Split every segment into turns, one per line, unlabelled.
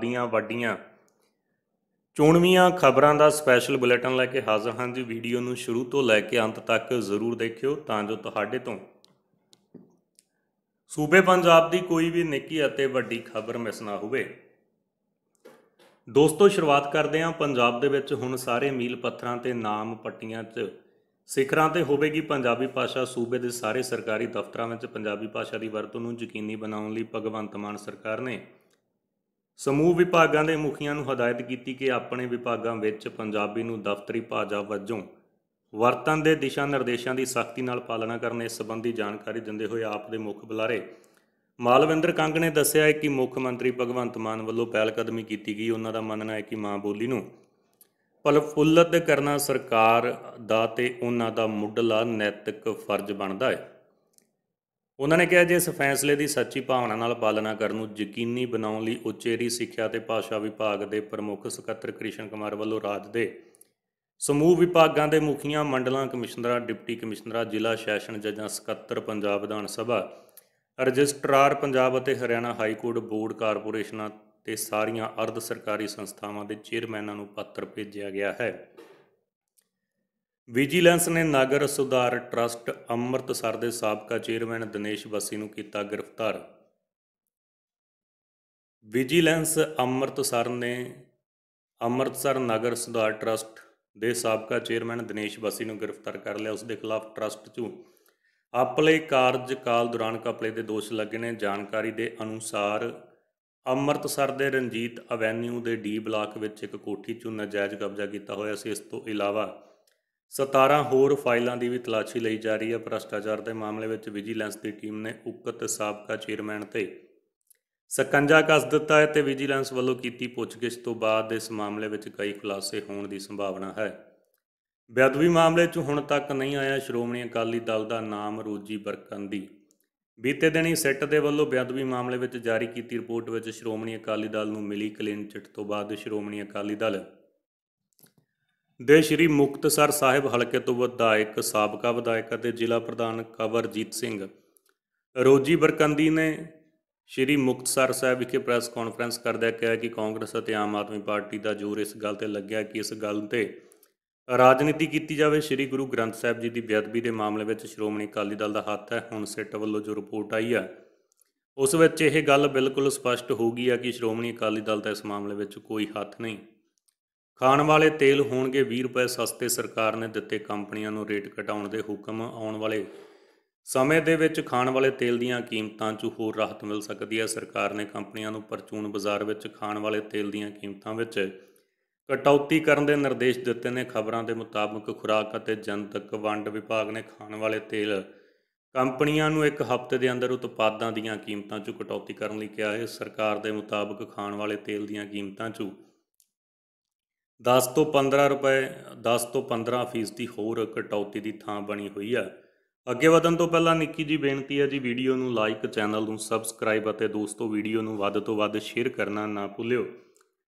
ਦੀਆਂ ਵੱਡੀਆਂ ਚੋਣਵੀਆਂ ਖਬਰਾਂ ਦਾ ਸਪੈਸ਼ਲ ਬੁਲੇਟਿਨ ਲੈ ਕੇ ਹਾਜ਼ਰ ਹਾਂ ਜੀ ਵੀਡੀਓ ਨੂੰ ਸ਼ੁਰੂ ਤੋਂ ਲੈ ਕੇ ਅੰਤ ਤੱਕ ਜ਼ਰੂਰ ਦੇਖਿਓ ਤਾਂ ਜੋ ਤੁਹਾਡੇ ਤੋਂ ਸੂਬੇ ਪੰਜਾਬ ਦੀ ਕੋਈ ਵੀ ਨਿੱਕੀ ਅਤੇ ਵੱਡੀ ਖਬਰ ਮਿਸ ਨਾ ਹੋਵੇ ਦੋਸਤੋ ਸ਼ੁਰੂਆਤ ਕਰਦੇ ਹਾਂ ਪੰਜਾਬ ਦੇ ਵਿੱਚ ਹੁਣ ਸਾਰੇ ਮੀਲ ਪੱਥਰਾਂ ਤੇ ਨਾਮ ਪੱਟੀਆਂ 'ਚ ਸਿਖਰਾਂ ਤੇ ਹੋਵੇਗੀ ਪੰਜਾਬੀ ਭਾਸ਼ਾ ਸੂਬੇ ਦੇ ਸਾਰੇ ਸਰਕਾਰੀ ਦਫ਼ਤਰਾਂ ਵਿੱਚ ਪੰਜਾਬੀ ਭਾਸ਼ਾ ਦੀ ਵਰਤੋਂ ਨੂੰ ਯਕੀਨੀ ਬਣਾਉਣ ਲਈ ਭਗਵੰਤ ਮਾਨ ਸਰਕਾਰ ਨੇ ਸਮੂਹ ਵਿਭਾਗਾਂ ਦੇ ਮੁਖੀਆਂ ਨੂੰ ਹਦਾਇਤ ਕੀਤੀ ਕਿ ਆਪਣੇ ਵਿਭਾਗਾਂ ਵਿੱਚ ਪੰਜਾਬੀ ਨੂੰ ਦਫ਼ਤਰੀ ਭਾਸ਼ਾ ਵਜੋਂ ਵਰਤਨ ਦੇ ਦਿਸ਼ਾ ਨਿਰਦੇਸ਼ਾਂ ਦੀ ਸਖਤੀ ਨਾਲ ਪਾਲਣਾ ਕਰਨ ਇਸ ਸੰਬੰਧੀ ਜਾਣਕਾਰੀ ਦਿੰਦੇ ਹੋਏ ਆਪ ਦੇ ਮੁੱਖ ਬੁਲਾਰੇ ਮਾਲਵਿੰਦਰ ਕੰਗ ਨੇ ਦੱਸਿਆ ਕਿ ਮੁੱਖ ਮੰਤਰੀ ਭਗਵੰਤ ਮਾਨ ਵੱਲੋਂ ਪਹਿਲ ਕਦਮੀ ਕੀਤੀ ਗਈ ਉਹਨਾਂ ਦਾ ਮੰਨਣਾ ਹੈ ਕਿ ਮਾਂ ਬੋਲੀ ਨੂੰ ਪਲ ਫੁੱਲਤ ਕਰਨਾ ਸਰਕਾਰ ਦਾ ਤੇ ਉਹਨਾਂ ਦਾ ਮੁੱਢਲਾ ਨੈਤਿਕ ਫਰਜ਼ ਬਣਦਾ ਹੈ ਉਹਨਾਂ ਨੇ ਕਿਹਾ ਜੇ ਇਸ ਫੈਸਲੇ ਦੀ ਸੱਚੀ ਭਾਵਨਾ ਨਾਲ ਪਾਲਣਾ ਕਰਨ ਨੂੰ ਯਕੀਨੀ ਬਣਾਉਣ ਲਈ ਉਚੇਰੀ ਸਿੱਖਿਆ ਤੇ ਭਾਸ਼ਾ ਵਿਭਾਗ ਦੇ ਪ੍ਰਮੁੱਖ ਸਕੱਤਰ ਕ੍ਰਿਸ਼ਨ ਕੁਮਾਰ ਵੱਲੋਂ ਰਾਜ ਦੇ ਸਮੂਹ ਵਿਭਾਗਾਂ ਦੇ ਮੁਖੀਆਂ ਮੰਡਲਾਂ ਕਮਿਸ਼ਨਰਾਂ ਡਿਪਟੀ ਕਮਿਸ਼ਨਰਾਂ ਜ਼ਿਲ੍ਹਾ ਸੈਸ਼ਨ ਜੱਜਾਂ ਸਕੱਤਰ ਪੰਜਾਬ ਵਿਧਾਨ ਸਭਾ ਰਜਿਸਟਰਾਰ ਪੰਜਾਬ ਅਤੇ ਹਰਿਆਣਾ ਹਾਈ ਕੋਰਟ ਬੋਰਡ ਕਾਰਪੋਰੇਸ਼ਨਾਂ ਤੇ ਸਾਰੀਆਂ ਅਰਧ ਸਰਕਾਰੀ ਸੰਸਥਾਵਾਂ ਦੇ ਚੇਅਰਮੈਨਾਂ ਨੂੰ ਪੱਤਰ ਭੇਜਿਆ ਗਿਆ ਹੈ ਵਿਜੀਲੈਂਸ ਨੇ ਨਗਰ ਸੁਧਾਰ ਟਰਸਟ ਅੰਮ੍ਰਿਤਸਰ ਦੇ ਸਾਬਕਾ ਚੇਅਰਮੈਨ ਦਿਨੇਸ਼ ਬੱਸੀ ਨੂੰ ਕੀਤਾ ਗ੍ਰਿਫਤਾਰ ਵਿਜੀਲੈਂਸ ਅੰਮ੍ਰਿਤਸਰ ਨੇ ਅੰਮ੍ਰਿਤਸਰ ਨਗਰ ਸੁਧਾਰ ਟਰਸਟ ਦੇ ਸਾਬਕਾ ਚੇਅਰਮੈਨ ਦਿਨੇਸ਼ ਬੱਸੀ ਨੂੰ ਗ੍ਰਿਫਤਾਰ ਕਰ ਲਿਆ ਉਸ ਦੇ ਖਿਲਾਫ ਟਰਸਟ 'ਚੋਂ ਆਪਲੇ ਕਾਰਜਕਾਲ ਦੌਰਾਨ ਕਪਲੇ ਦੇ ਦੋਸ਼ ਲੱਗੇ ਨੇ ਜਾਣਕਾਰੀ ਦੇ ਅਨੁਸਾਰ ਅੰਮ੍ਰਿਤਸਰ ਦੇ ਰਣਜੀਤ ਐਵੇਨਿਊ ਦੇ ਡੀ ਬਲਾਕ ਵਿੱਚ ਇੱਕ ਕੋਠੀ 'ਚੋਂ ਨਜਾਇਜ਼ ਕਬਜ਼ਾ ਕੀਤਾ ਹੋਇਆ ਸੀ ਇਸ ਤੋਂ ਇਲਾਵਾ 17 ਹੋਰ ਫਾਈਲਾਂ ਦੀ ਵੀ ਤਲਾਸ਼ੀ ਲਈ ਜਾ ਰਹੀ ਹੈ ਭ੍ਰਸ਼ਟਾਚਾਰ ਦੇ ਮਾਮਲੇ ਵਿੱਚ ਵਿਜੀਲੈਂਸ ਦੀ ਟੀਮ ਨੇ ਉਕਤ ਸਾਬਕਾ ਚੇਅਰਮੈਨ ਤੇ ਸਕੰਜਾ ਕੱਸ ਦਿੱਤਾ ਹੈ ਤੇ ਵਿਜੀਲੈਂਸ ਵੱਲੋਂ ਕੀਤੀ ਪੁੱਛਗਿੱਛ ਤੋਂ ਬਾਅਦ ਇਸ ਮਾਮਲੇ ਵਿੱਚ ਕਈ ਖੁਲਾਸੇ ਹੋਣ ਦੀ ਸੰਭਾਵਨਾ ਹੈ ਬੇਅਦਬੀ ਮਾਮਲੇ 'ਚ ਹੁਣ ਤੱਕ ਨਹੀਂ ਆਇਆ ਸ਼੍ਰੋਮਣੀ ਅਕਾਲੀ ਦਲ ਦਾ ਨਾਮ ਰੋਜੀ ਬਰਕਨ ਦੀ ਬੀਤੇ ਦਿਨੀ ਸੈੱਟ ਦੇ ਵੱਲੋਂ ਬੇਅਦਬੀ ਮਾਮਲੇ ਵਿੱਚ ਜਾਰੀ ਕੀਤੀ ਰਿਪੋਰਟ ਵਿੱਚ ਸ਼੍ਰੋਮਣੀ ਅਕਾਲੀ ਦਲ ਨੂੰ ਮਿਲੀ ਕਲੀਨ ਚਿੱਟ ਤੋਂ ਬਾਅਦ ਸ਼੍ਰੋਮਣੀ ਅਕਾਲੀ ਦਲ ਦੇ ਸ਼੍ਰੀ ਮੁਕਤਸਰ ਸਾਹਿਬ ਹਲਕੇ ਤੋਂ ਵਿਧਾਇਕ ਸਾਬਕਾ ਵਿਧਾਇਕ ਅਤੇ ਜ਼ਿਲ੍ਹਾ ਪ੍ਰਧਾਨ ਕਵਰਜੀਤ ਸਿੰਘ ਰੋਜੀ ਬਰਕੰਦੀ ਨੇ ਸ਼੍ਰੀ ਮੁਕਤਸਰ ਸਾਹਿਬ ਵਿਖੇ ਪ੍ਰੈਸ ਕਾਨਫਰੰਸ ਕਰਦਿਆਂ ਕਿਹਾ ਕਿ ਕਾਂਗਰਸ ਅਤੇ ਆਮ ਆਦਮੀ ਪਾਰਟੀ ਦਾ ਜ਼ੋਰ ਇਸ ਗੱਲ ਤੇ ਲੱਗਿਆ ਕਿ ਇਸ ਗੱਲ ਤੇ ਰਾਜਨੀਤੀ ਕੀਤੀ ਜਾਵੇ ਸ਼੍ਰੀ ਗੁਰੂ ਗ੍ਰੰਥ ਸਾਹਿਬ ਜੀ ਦੀ ਬੇਅਦਬੀ ਦੇ ਮਾਮਲੇ ਵਿੱਚ ਸ਼੍ਰੋਮਣੀ ਅਕਾਲੀ ਦਲ ਦਾ ਹੱਥ ਹੈ ਹੁਣ ਸਿੱਟ ਵੱਲੋਂ ਜੋ ਰਿਪੋਰਟ ਆਈ ਹੈ ਉਸ ਵਿੱਚ ਇਹ ਗੱਲ ਬਿਲਕੁਲ ਸਪਸ਼ਟ ਹੋ ਗਈ ਹੈ ਕਿ ਸ਼੍ਰੋਮਣੀ ਅਕਾਲੀ ਦਲ ਦਾ ਇਸ ਮਾਮਲੇ ਵਿੱਚ ਕੋਈ ਹੱਥ ਨਹੀਂ ਖਾਣ ਵਾਲੇ ਤੇਲ ਹੋਣਗੇ 20 ਰੁਪਏ ਸਸਤੇ ਸਰਕਾਰ ਨੇ ਦਿੱਤੇ ਕੰਪਨੀਆਂ ਨੂੰ ਰੇਟ ਘਟਾਉਣ ਦੇ ਹੁਕਮ ਆਉਣ ਵਾਲੇ ਸਮੇਂ ਦੇ ਵਿੱਚ ਖਾਣ ਵਾਲੇ ਤੇਲ ਦੀਆਂ ਕੀਮਤਾਂ 'ਚ ਹੋਰ ਰਾਹਤ ਮਿਲ ਸਕਦੀ ਹੈ ਸਰਕਾਰ ਨੇ ਕੰਪਨੀਆਂ ਨੂੰ ਪਰਚੂਨ ਬਾਜ਼ਾਰ ਵਿੱਚ ਖਾਣ ਵਾਲੇ ਤੇਲ ਦੀਆਂ ਕੀਮਤਾਂ ਵਿੱਚ ਕਟੌਤੀ ਕਰਨ ਦੇ ਨਿਰਦੇਸ਼ ਦਿੱਤੇ ਨੇ ਖਬਰਾਂ ਦੇ ਮੁਤਾਬਕ ਖੁਰਾਕ ਅਤੇ ਜਨਤਕ ਵੰਡ ਵਿਭਾਗ ਨੇ ਖਾਣ ਵਾਲੇ ਤੇਲ ਕੰਪਨੀਆਂ ਨੂੰ ਇੱਕ ਹਫ਼ਤੇ ਦੇ ਅੰਦਰ ਉਤਪਾਦਾਂ ਦੀਆਂ ਕੀਮਤਾਂ 'ਚ ਕਟੌਤੀ ਕਰਨ ਲਈ ਕਿਹਾ ਹੈ ਸਰਕਾਰ ਦੇ ਮੁਤਾਬਕ ਖਾਣ ਵਾਲੇ ਤੇਲ ਦੀਆਂ ਕੀਮਤਾਂ 'ਚ 10 ਤੋਂ 15 ਰੁਪਏ 10 ਤੋਂ 15 ਫੀਸਦੀ ਹੋਰ ਕਟੌਤੀ ਦੀ ਥਾਂ ਬਣੀ ਹੋਈ ਆ ਅੱਗੇ ਵਧਣ ਤੋਂ ਪਹਿਲਾਂ ਨਿੱਕੀ ਜੀ ਬੇਨਤੀ ਹੈ ਜੀ ਵੀਡੀਓ ਨੂੰ ਲਾਈਕ ਚੈਨਲ ਨੂੰ ਸਬਸਕ੍ਰਾਈਬ ਅਤੇ ਦੋਸਤੋ ਵੀਡੀਓ ਨੂੰ ਵੱਧ ਤੋਂ ਵੱਧ ਸ਼ੇਅਰ ਕਰਨਾ ਨਾ ਭੁੱਲਿਓ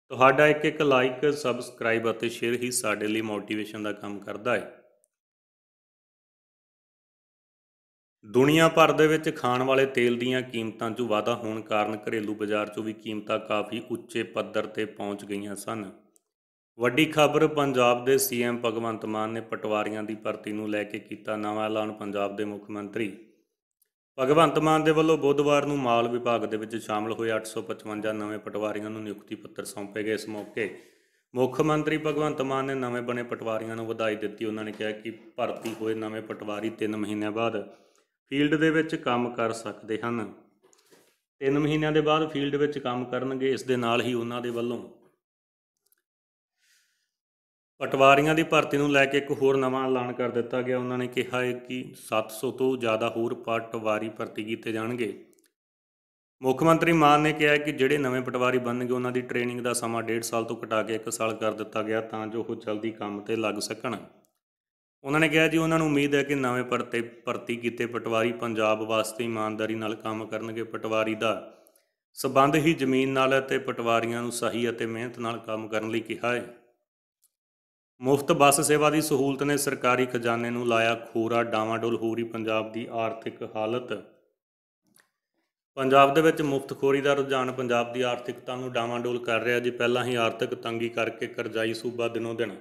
ਤੁਹਾਡਾ ਇੱਕ ਇੱਕ ਲਾਈਕ ਸਬਸਕ੍ਰਾਈਬ ਅਤੇ ਸ਼ੇਅਰ ਹੀ ਸਾਡੇ ਲਈ ਮੋਟੀਵੇਸ਼ਨ ਦਾ ਕੰਮ ਕਰਦਾ ਹੈ ਦੁਨੀਆ ਭਰ ਦੇ ਵਿੱਚ ਖਾਣ ਵਾਲੇ ਤੇਲ ਦੀਆਂ ਕੀਮਤਾਂ 'ਚ ਵਾਧਾ ਹੋਣ ਕਾਰਨ ਘਰੇਲੂ ਬਾਜ਼ਾਰ 'ਚ ਵੀ ਕੀਮਤਾਂ ਕਾਫੀ ਉੱਚੇ ਪੱਧਰ ਤੇ ਪਹੁੰਚ ਗਈਆਂ ਸਨ ਵੱਡੀ ਖਬਰ ਪੰਜਾਬ ਦੇ ਸੀਐਮ ਭਗਵੰਤ ਮਾਨ ਨੇ ਪਟਵਾਰੀਆਂ ਦੀ ਭਰਤੀ ਨੂੰ ਲੈ ਕੇ ਕੀਤਾ ਨਵਾਂ ਐਲਾਨ ਪੰਜਾਬ ਦੇ ਮੁੱਖ ਮੰਤਰੀ ਭਗਵੰਤ ਮਾਨ ਦੇ ਵੱਲੋਂ ਬੁੱਧਵਾਰ ਨੂੰ ਮਾਲ ਵਿਭਾਗ ਦੇ ਵਿੱਚ ਸ਼ਾਮਲ ਹੋਏ 855 ਨਵੇਂ ਪਟਵਾਰੀਆਂ ਨੂੰ ਨਿਯੁਕਤੀ ਪੱਤਰ ਸੌਂਪੇ ਗਏ ਇਸ ਮੌਕੇ ਮੁੱਖ ਮੰਤਰੀ ਭਗਵੰਤ ਮਾਨ ਨੇ ਨਵੇਂ ਬਣੇ ਪਟਵਾਰੀਆਂ ਨੂੰ ਵਧਾਈ ਦਿੱਤੀ ਉਹਨਾਂ ਨੇ ਕਿਹਾ ਕਿ ਭਰਤੀ ਹੋਏ ਨਵੇਂ ਪਟਵਾਰੀ 3 ਮਹੀਨਿਆਂ ਬਾਅਦ ਫੀਲਡ ਦੇ ਵਿੱਚ ਕੰਮ ਕਰ ਸਕਦੇ ਹਨ 3 ਮਹੀਨਿਆਂ ਦੇ ਬਾਅਦ ਫੀਲਡ ਵਿੱਚ ਕੰਮ ਕਰਨਗੇ ਇਸ ਦੇ ਨਾਲ ਹੀ ਉਹਨਾਂ ਦੇ ਵੱਲੋਂ ਪਟਵਾਰੀਆਂ ਦੀ ਭਰਤੀ ਨੂੰ ਲੈ ਕੇ ਇੱਕ ਹੋਰ ਨਵਾਂ ਐਲਾਨ ਕਰ ਦਿੱਤਾ ਗਿਆ ਉਹਨਾਂ ਨੇ ਕਿਹਾ ਹੈ ਕਿ 700 ਤੋਂ ਜ਼ਿਆਦਾ ਹੋਰ ਪਟਵਾਰੀ ਭਰਤੀ ਕੀਤੇ ਜਾਣਗੇ ਮੁੱਖ ਮੰਤਰੀ ਮਾਨ ਨੇ ਕਿਹਾ ਕਿ ਜਿਹੜੇ ਨਵੇਂ ਪਟਵਾਰੀ ਬਣਨਗੇ ਉਹਨਾਂ ਦੀ ਟ੍ਰੇਨਿੰਗ ਦਾ ਸਮਾਂ 1.5 ਸਾਲ ਤੋਂ ਘਟਾ ਕੇ 1 ਸਾਲ ਕਰ ਦਿੱਤਾ ਗਿਆ ਤਾਂ ਜੋ ਉਹ ਜਲਦੀ ਕੰਮ ਤੇ ਲੱਗ ਸਕਣ ਉਹਨਾਂ ਨੇ ਕਿਹਾ ਜੀ ਉਹਨਾਂ ਨੂੰ ਉਮੀਦ ਹੈ ਕਿ ਨਵੇਂ ਪਰਤੇ ਭਰਤੀ ਕੀਤੇ ਪਟਵਾਰੀ ਪੰਜਾਬ ਵਾਸਤੇ ਇਮਾਨਦਾਰੀ ਨਾਲ ਕੰਮ ਕਰਨਗੇ ਪਟਵਾਰੀ ਦਾ ਸਬੰਧ ਹੀ ਜ਼ਮੀਨ ਨਾਲ ਹੈ ਤੇ ਪਟਵਾਰੀਆਂ ਨੂੰ ਸਹੀ ਅਤੇ ਮਿਹਨਤ ਨਾਲ ਕੰਮ ਕਰਨ ਲਈ ਕਿਹਾ ਹੈ ਮੁਫਤ ਬੱਸ ਸੇਵਾ ਦੀ ਸਹੂਲਤ ਨੇ ਸਰਕਾਰੀ ਖਜ਼ਾਨੇ ਨੂੰ ਲਾਇਆ ਖੋਰਾ ਡਾਵਾਡੋਲ ਹੋ ਰਹੀ ਪੰਜਾਬ ਦੀ ਆਰਥਿਕ ਹਾਲਤ ਪੰਜਾਬ ਦੇ ਵਿੱਚ ਮੁਫਤਖੋਰੀ ਦਾ ਰੁਝਾਨ ਪੰਜਾਬ ਦੀ ਆਰਥਿਕਤਾ ਨੂੰ ਡਾਵਾਡੋਲ ਕਰ ਰਿਹਾ ਜੀ ਪਹਿਲਾਂ ਹੀ ਆਰਥਿਕ ਤੰਗੀ ਕਰਕੇ ਕਰਜ਼ਾਈ ਸੂਬਾ ਦਿਨੋਂ ਦਿਨ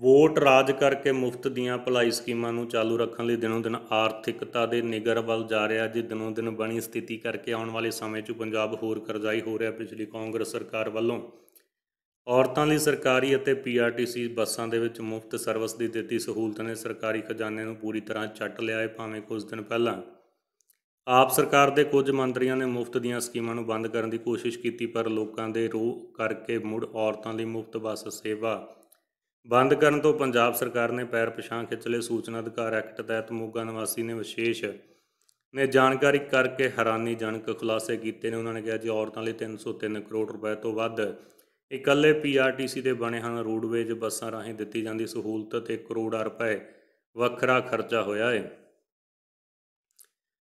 ਵੋਟ ਰਾਜ ਕਰਕੇ ਮੁਫਤ ਦੀਆਂ ਭਲਾਈ ਸਕੀਮਾਂ ਨੂੰ ਚਾਲੂ ਰੱਖਣ ਲਈ ਦਿਨੋਂ ਦਿਨ ਆਰਥਿਕਤਾ ਦੇ ਨਿਗਰ ਵੱਲ ਜਾ ਰਿਹਾ ਜੀ ਦਿਨੋਂ ਦਿਨ ਬਣੀ ਸਥਿਤੀ ਕਰਕੇ ਆਉਣ ਵਾਲੇ ਸਮੇਂ 'ਚ ਪੰਜਾਬ ਹੋਰ ਕਰਜ਼ਾਈ ਹੋ ਰਿਹਾ ਪਿਛਲੀ ਕਾਂਗਰਸ ਸਰਕਾਰ ਵੱਲੋਂ ਔਰਤਾਂ ਲਈ ਸਰਕਾਰੀ ਅਤੇ ਪੀਆਰਟੀਸੀ ਬੱਸਾਂ ਦੇ ਵਿੱਚ ਮੁਫਤ ਸਰਵਿਸ ਦੀ ਦਿੱਤੀ ਸਹੂਲਤ ਨੇ ਸਰਕਾਰੀ ਖਜ਼ਾਨੇ ਨੂੰ ਪੂਰੀ ਤਰ੍ਹਾਂ ਚੱਟ ਲਿਆ ਹੈ ਭਾਵੇਂ ਕੁਝ ਦਿਨ ਪਹਿਲਾਂ ਆਪ ਸਰਕਾਰ ਦੇ ਕੁਝ ਮੰਤਰੀਆਂ ਨੇ ਮੁਫਤ ਦੀਆਂ ਸਕੀਮਾਂ ਨੂੰ ਬੰਦ ਕਰਨ ਦੀ ਕੋਸ਼ਿਸ਼ ਕੀਤੀ ਪਰ ਲੋਕਾਂ ਦੇ ਰੋਹ ਕਰਕੇ ਮੁੜ ਔਰਤਾਂ ਲਈ ਮੁਫਤ ਬੱਸ ਸੇਵਾ ਬੰਦ ਕਰਨ ਤੋਂ ਪੰਜਾਬ ਸਰਕਾਰ ਨੇ ਪੈਰ ਪਛਾਣ ਖਿੱਚਲੇ ਸੂਚਨਾ ਅਧਿਕਾਰ ਐਕਟ ਤਹਿਤ ਮੋਗਾ ਨਿਵਾਸੀ ਨੇ ਵਿਸ਼ੇਸ਼ ਨੇ ਜਾਣਕਾਰੀ ਕਰਕੇ ਹੈਰਾਨੀਜਨਕ ਖੁਲਾਸੇ ਕੀਤੇ ਨੇ ਉਹਨਾਂ ਨੇ ਕਿਹਾ ਜੀ ਔਰਤਾਂ ਲਈ 303 ਕਰੋੜ ਰੁਪਏ ਤੋਂ ਵੱਧ ਇਕੱਲੇ ਪੀਆਰਟੀਸੀ ਦੇ ਬਣੇ ਹਨ ਰੋਡਵੇਜ ਬੱਸਾਂ ਰਾਹੀਂ ਦਿੱਤੀ ਜਾਂਦੀ ਸਹੂਲਤ ਤੇ ਕਰੋੜਾਂ ਰੁਪਏ ਵੱਖਰਾ ਖਰਚਾ ਹੋਇਆ ਹੈ